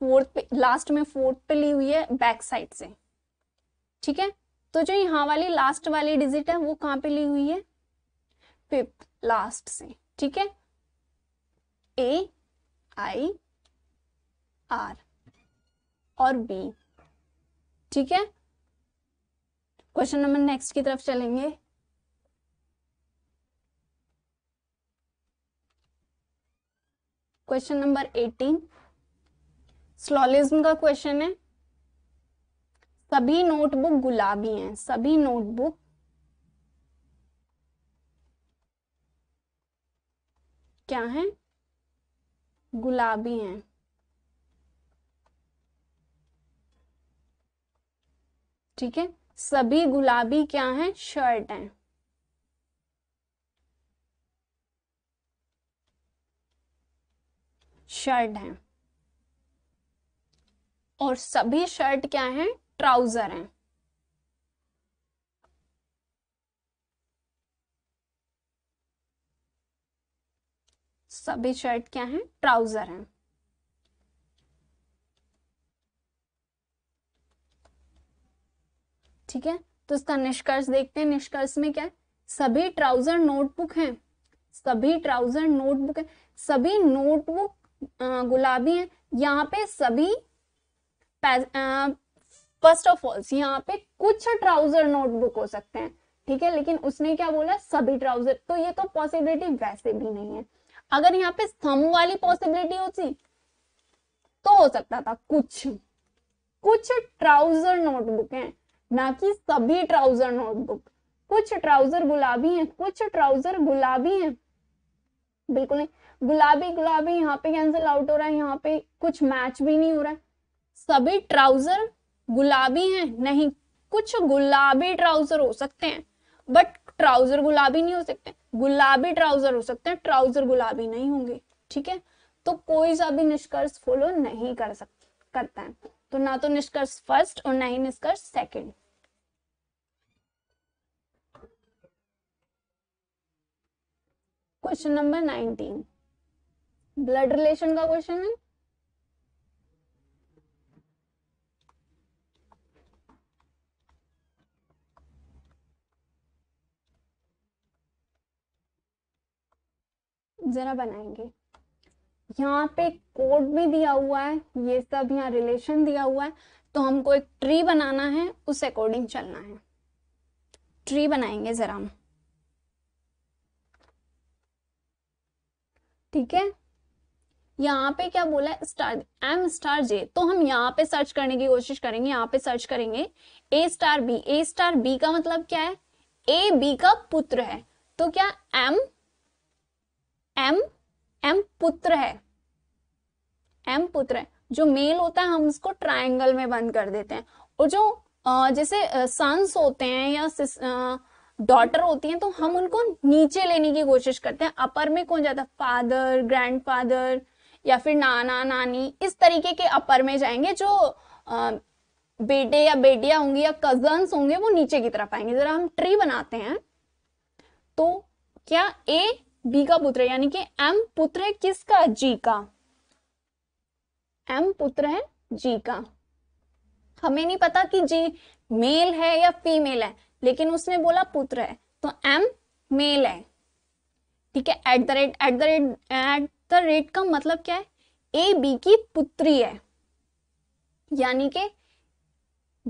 फोर्थ पे लास्ट में फोर्थ पे ली हुई है बैक साइड से ठीक है तो जो यहाँ वाली लास्ट वाली डिजिट है वो कहाँ पे ली हुई है फिफ्थ लास्ट से ठीक है ए आई आर और बी ठीक है क्वेश्चन नंबर नेक्स्ट की तरफ चलेंगे क्वेश्चन नंबर एटीन स्लॉलिज्म का क्वेश्चन है सभी नोटबुक गुलाबी हैं सभी नोटबुक क्या है गुलाबी हैं ठीक है सभी गुलाबी क्या हैं शर्ट हैं शर्ट है और सभी शर्ट क्या है ट्राउजर हैं सभी शर्ट क्या है ट्राउजर हैं ठीक है तो इसका निष्कर्ष देखते हैं निष्कर्ष में क्या है सभी ट्राउजर नोटबुक हैं सभी ट्राउजर नोटबुक है सभी नोटबुक गुलाबी है यहाँ पे सभी फर्स्ट ऑफ ऑल यहाँ पे कुछ ट्राउजर नोटबुक हो सकते हैं ठीक है लेकिन उसने क्या बोला सभी ट्राउजर तो ये तो पॉसिबिलिटी वैसे भी नहीं है अगर यहाँ पे थम वाली पॉसिबिलिटी होती तो हो सकता था कुछ कुछ ट्राउजर नोटबुक हैं ना कि सभी ट्राउजर नोटबुक कुछ ट्राउजर गुलाबी हैं कुछ ट्राउजर गुलाबी हैं बिल्कुल नहीं गुलाबी गुलाबी यहाँ पे कैंसिल आउट हो रहा है यहाँ पे कुछ मैच भी नहीं हो रहा है सभी ट्राउजर गुलाबी हैं नहीं कुछ गुलाबी ट्राउजर हो सकते हैं बट ट्राउजर गुलाबी नहीं हो सकते गुलाबी ट्राउजर हो सकते हैं ट्राउजर गुलाबी नहीं होंगे ठीक है तो कोई सा भी निष्कर्ष फॉलो नहीं कर सकते करता है तो ना तो निष्कर्ष फर्स्ट और ना ही निष्कर्ष second question number nineteen blood relation का क्वेश्चन है जरा बनाएंगे यहाँ पे कोड भी दिया हुआ है ये सब यहाँ रिलेशन दिया हुआ है तो हमको एक ट्री बनाना है उस अकॉर्डिंग चलना है ट्री बनाएंगे जरा हम ठीक है यहाँ पे क्या बोला है स्टार एम स्टार जे तो हम यहाँ पे सर्च करने की कोशिश करेंगे यहाँ पे सर्च करेंगे A star B A star B का मतलब क्या है ए बी का पुत्र है तो क्या एम एम एम पुत्र है एम पुत्र है जो मेल होता है हम उसको ट्रायंगल में बंद कर देते हैं और जो जैसे सन्स होते हैं या डॉटर होती हैं तो हम उनको नीचे लेने की कोशिश करते हैं अपर में कौन जाता है फादर ग्रैंडफादर या फिर नाना नानी इस तरीके के अपर में जाएंगे जो बेटे या बेटियां होंगी या कजन्स होंगे वो नीचे की तरफ आएंगे जरा हम ट्री बनाते हैं तो क्या ए बी का पुत्र यानी कि एम पुत्र है किसका जी का एम पुत्र है जी का हमें नहीं पता कि जी मेल है या फीमेल है लेकिन उसने बोला पुत्र है तो एम मेल है ठीक है at the rate at the rate at तो रेट का मतलब क्या है ए बी की पुत्री है यानी के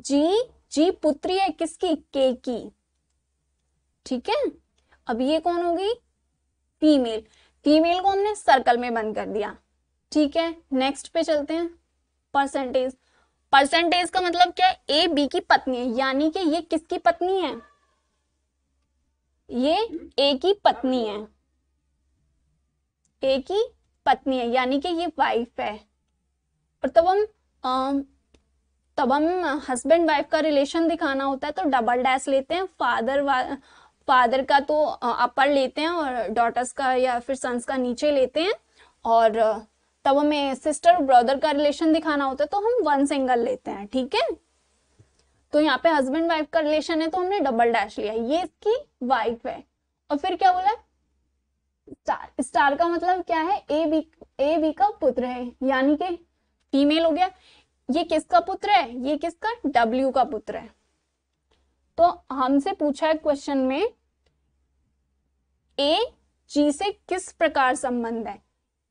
जी जी पुत्री है किसकी के की ठीक है अब ये कौन होगी फीमेल फीमेल को हमने सर्कल में बंद कर दिया ठीक है नेक्स्ट पे चलते हैं परसेंटेज परसेंटेज का मतलब क्या है ए बी की पत्नी है यानी कि ये किसकी पत्नी है ये ए की पत्नी है ए की पत्नी है यानी कि ये वाइफ है और तब हम तब हम हस्बैंड वाइफ का रिलेशन दिखाना होता है तो डबल डैश लेते हैं फादर फादर का तो अपर लेते हैं और डॉटर्स का या फिर सन्स का नीचे लेते हैं और तब हमें सिस्टर ब्रदर का रिलेशन दिखाना होता है तो हम वन सिंगल लेते हैं ठीक है तो यहाँ पे हस्बैंड वाइफ का रिलेशन है तो हमने डबल डैश लिया ये इसकी वाइफ है और फिर क्या बोला स्टार स्टार का मतलब क्या है ए बी ए बी का पुत्र है यानी कि फीमेल हो गया ये किसका पुत्र है ये किसका डब्ल्यू का पुत्र है तो हमसे पूछा है क्वेश्चन में ए जी से किस प्रकार संबंध है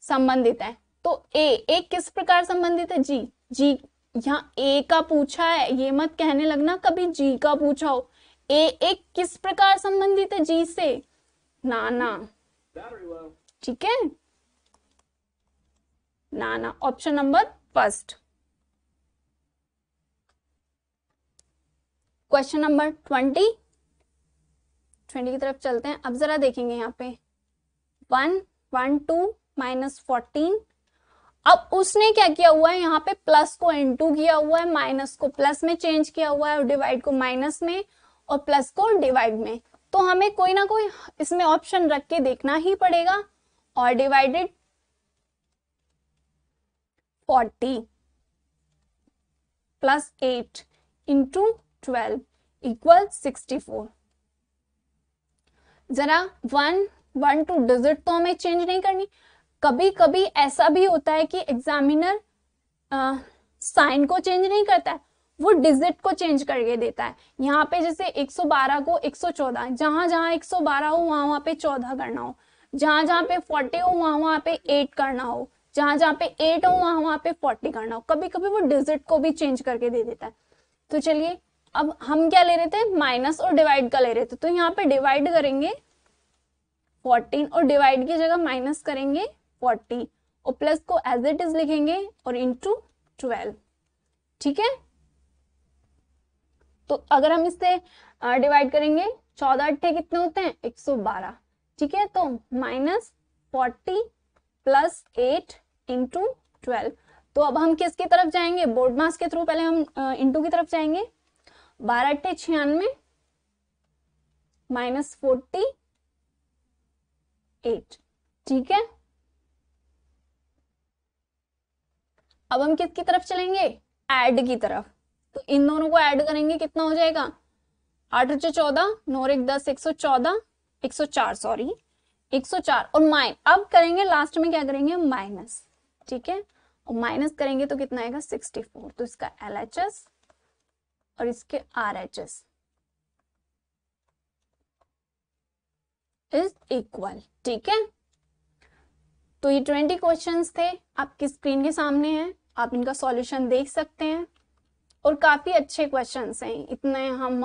संबंधित है तो ए ए किस प्रकार संबंधित है जी जी यहाँ ए का पूछा है ये मत कहने लगना कभी जी का पूछा हो ए एक किस प्रकार संबंधित है जी से ना ना ठीक है ना ना option number first question number twenty twenty की तरफ चलते हैं अब जरा देखेंगे यहाँ पे one one two minus fourteen अब उसने क्या किया हुआ है यहाँ पे प्लस को इंटू किया हुआ है माइनस को प्लस में चेंज किया हुआ है और डिवाइड को माइनस में और प्लस को डिवाइड में तो हमें कोई ना कोई इसमें ऑप्शन रख के देखना ही पड़ेगा और divided forty plus eight into twelve equal sixty four जरा वन वन टू डिजिट तो हमें चेंज नहीं करनी कभी कभी ऐसा भी होता है कि एग्जामिनर साइन को चेंज नहीं करता है वो डिजिट को चेंज करके देता है यहाँ पे जैसे 112 को 114 जहां जहां 112 हो वहां वहां पे 14 करना हो जहां जहां पे 40 हो वहां वहां पे 8 करना हो जहां जहां पे 8 हो वहां वहां पे 40 करना हो कभी कभी वो डिजिट को भी चेंज करके दे देता है तो चलिए अब हम क्या ले रहे थे माइनस और डिवाइड का ले रहे थे तो यहाँ पे डिवाइड करेंगे 14 और डिवाइड की जगह माइनस करेंगे 40 और प्लस को एज इट इज लिखेंगे और इंटू ट्वेल्व ठीक है तो अगर हम इससे डिवाइड करेंगे चौदह अट्ठे कितने होते हैं एक सौ बारह ठीक है तो minus forty plus eight into twelve तो अब हम किसकी तरफ जाएंगे बोर्ड मास के थ्रू पहले हम इंटू की तरफ जाएंगे बारह अट्ठे छियानवे माइनस फोर्टी एट ठीक है अब हम किसकी तरफ चलेंगे एड की तरफ तो इन दोनों को ऐड करेंगे कितना हो जाएगा आठ रुचे चौदह नौ एक दस एक सौ चौदह एक सौ चार सॉरी एक सौ चार और माइन अब करेंगे लास्ट में क्या करेंगे माइनस ठीक है और माइनस करेंगे तो कितना आएगा सिक्सटी फोर तो इसका एल एच एस और इसके R H S is equal ठीक है तो ये ट्वेंटी क्वेश्चंस थे आपकी स्क्रीन के सामने हैं आप इनका सॉल्यूशन देख सकते हैं और काफी अच्छे क्वेश्चन हैं इतने हम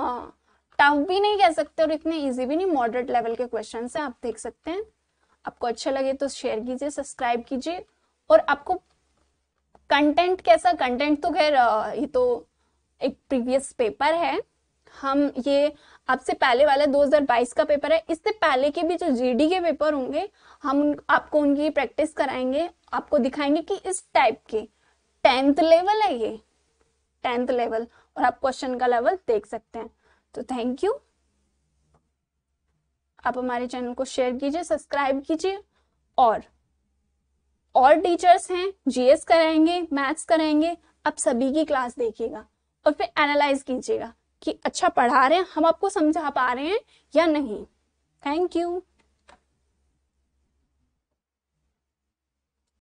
टफ भी नहीं कह सकते और इतने इजी भी नहीं मॉडरेट लेवल के क्वेश्चन हैं आप देख सकते हैं आपको अच्छा लगे तो शेयर कीजिए सब्सक्राइब कीजिए और आपको कंटेंट कैसा कंटेंट तो खैर ये तो एक प्रीवियस पेपर है हम ये आपसे पहले वाला 2022 का पेपर है इससे पहले के भी जो जीडी के पेपर होंगे हम उन, आपको उनकी प्रैक्टिस कराएंगे आपको दिखाएंगे कि इस टाइप के टेंथ लेवल है ये टेंथ लेवल और आप क्वेश्चन का लेवल देख सकते हैं तो थैंक यू आप हमारे चैनल को शेयर कीजिए सब्सक्राइब कीजिए और और टीचर्स हैं जीएस कराएंगे मैथ्स कराएंगे आप सभी की क्लास देखिएगा और फिर एनालाइज कीजिएगा कि अच्छा पढ़ा रहे हैं हम आपको समझा पा रहे हैं या नहीं थैंक यू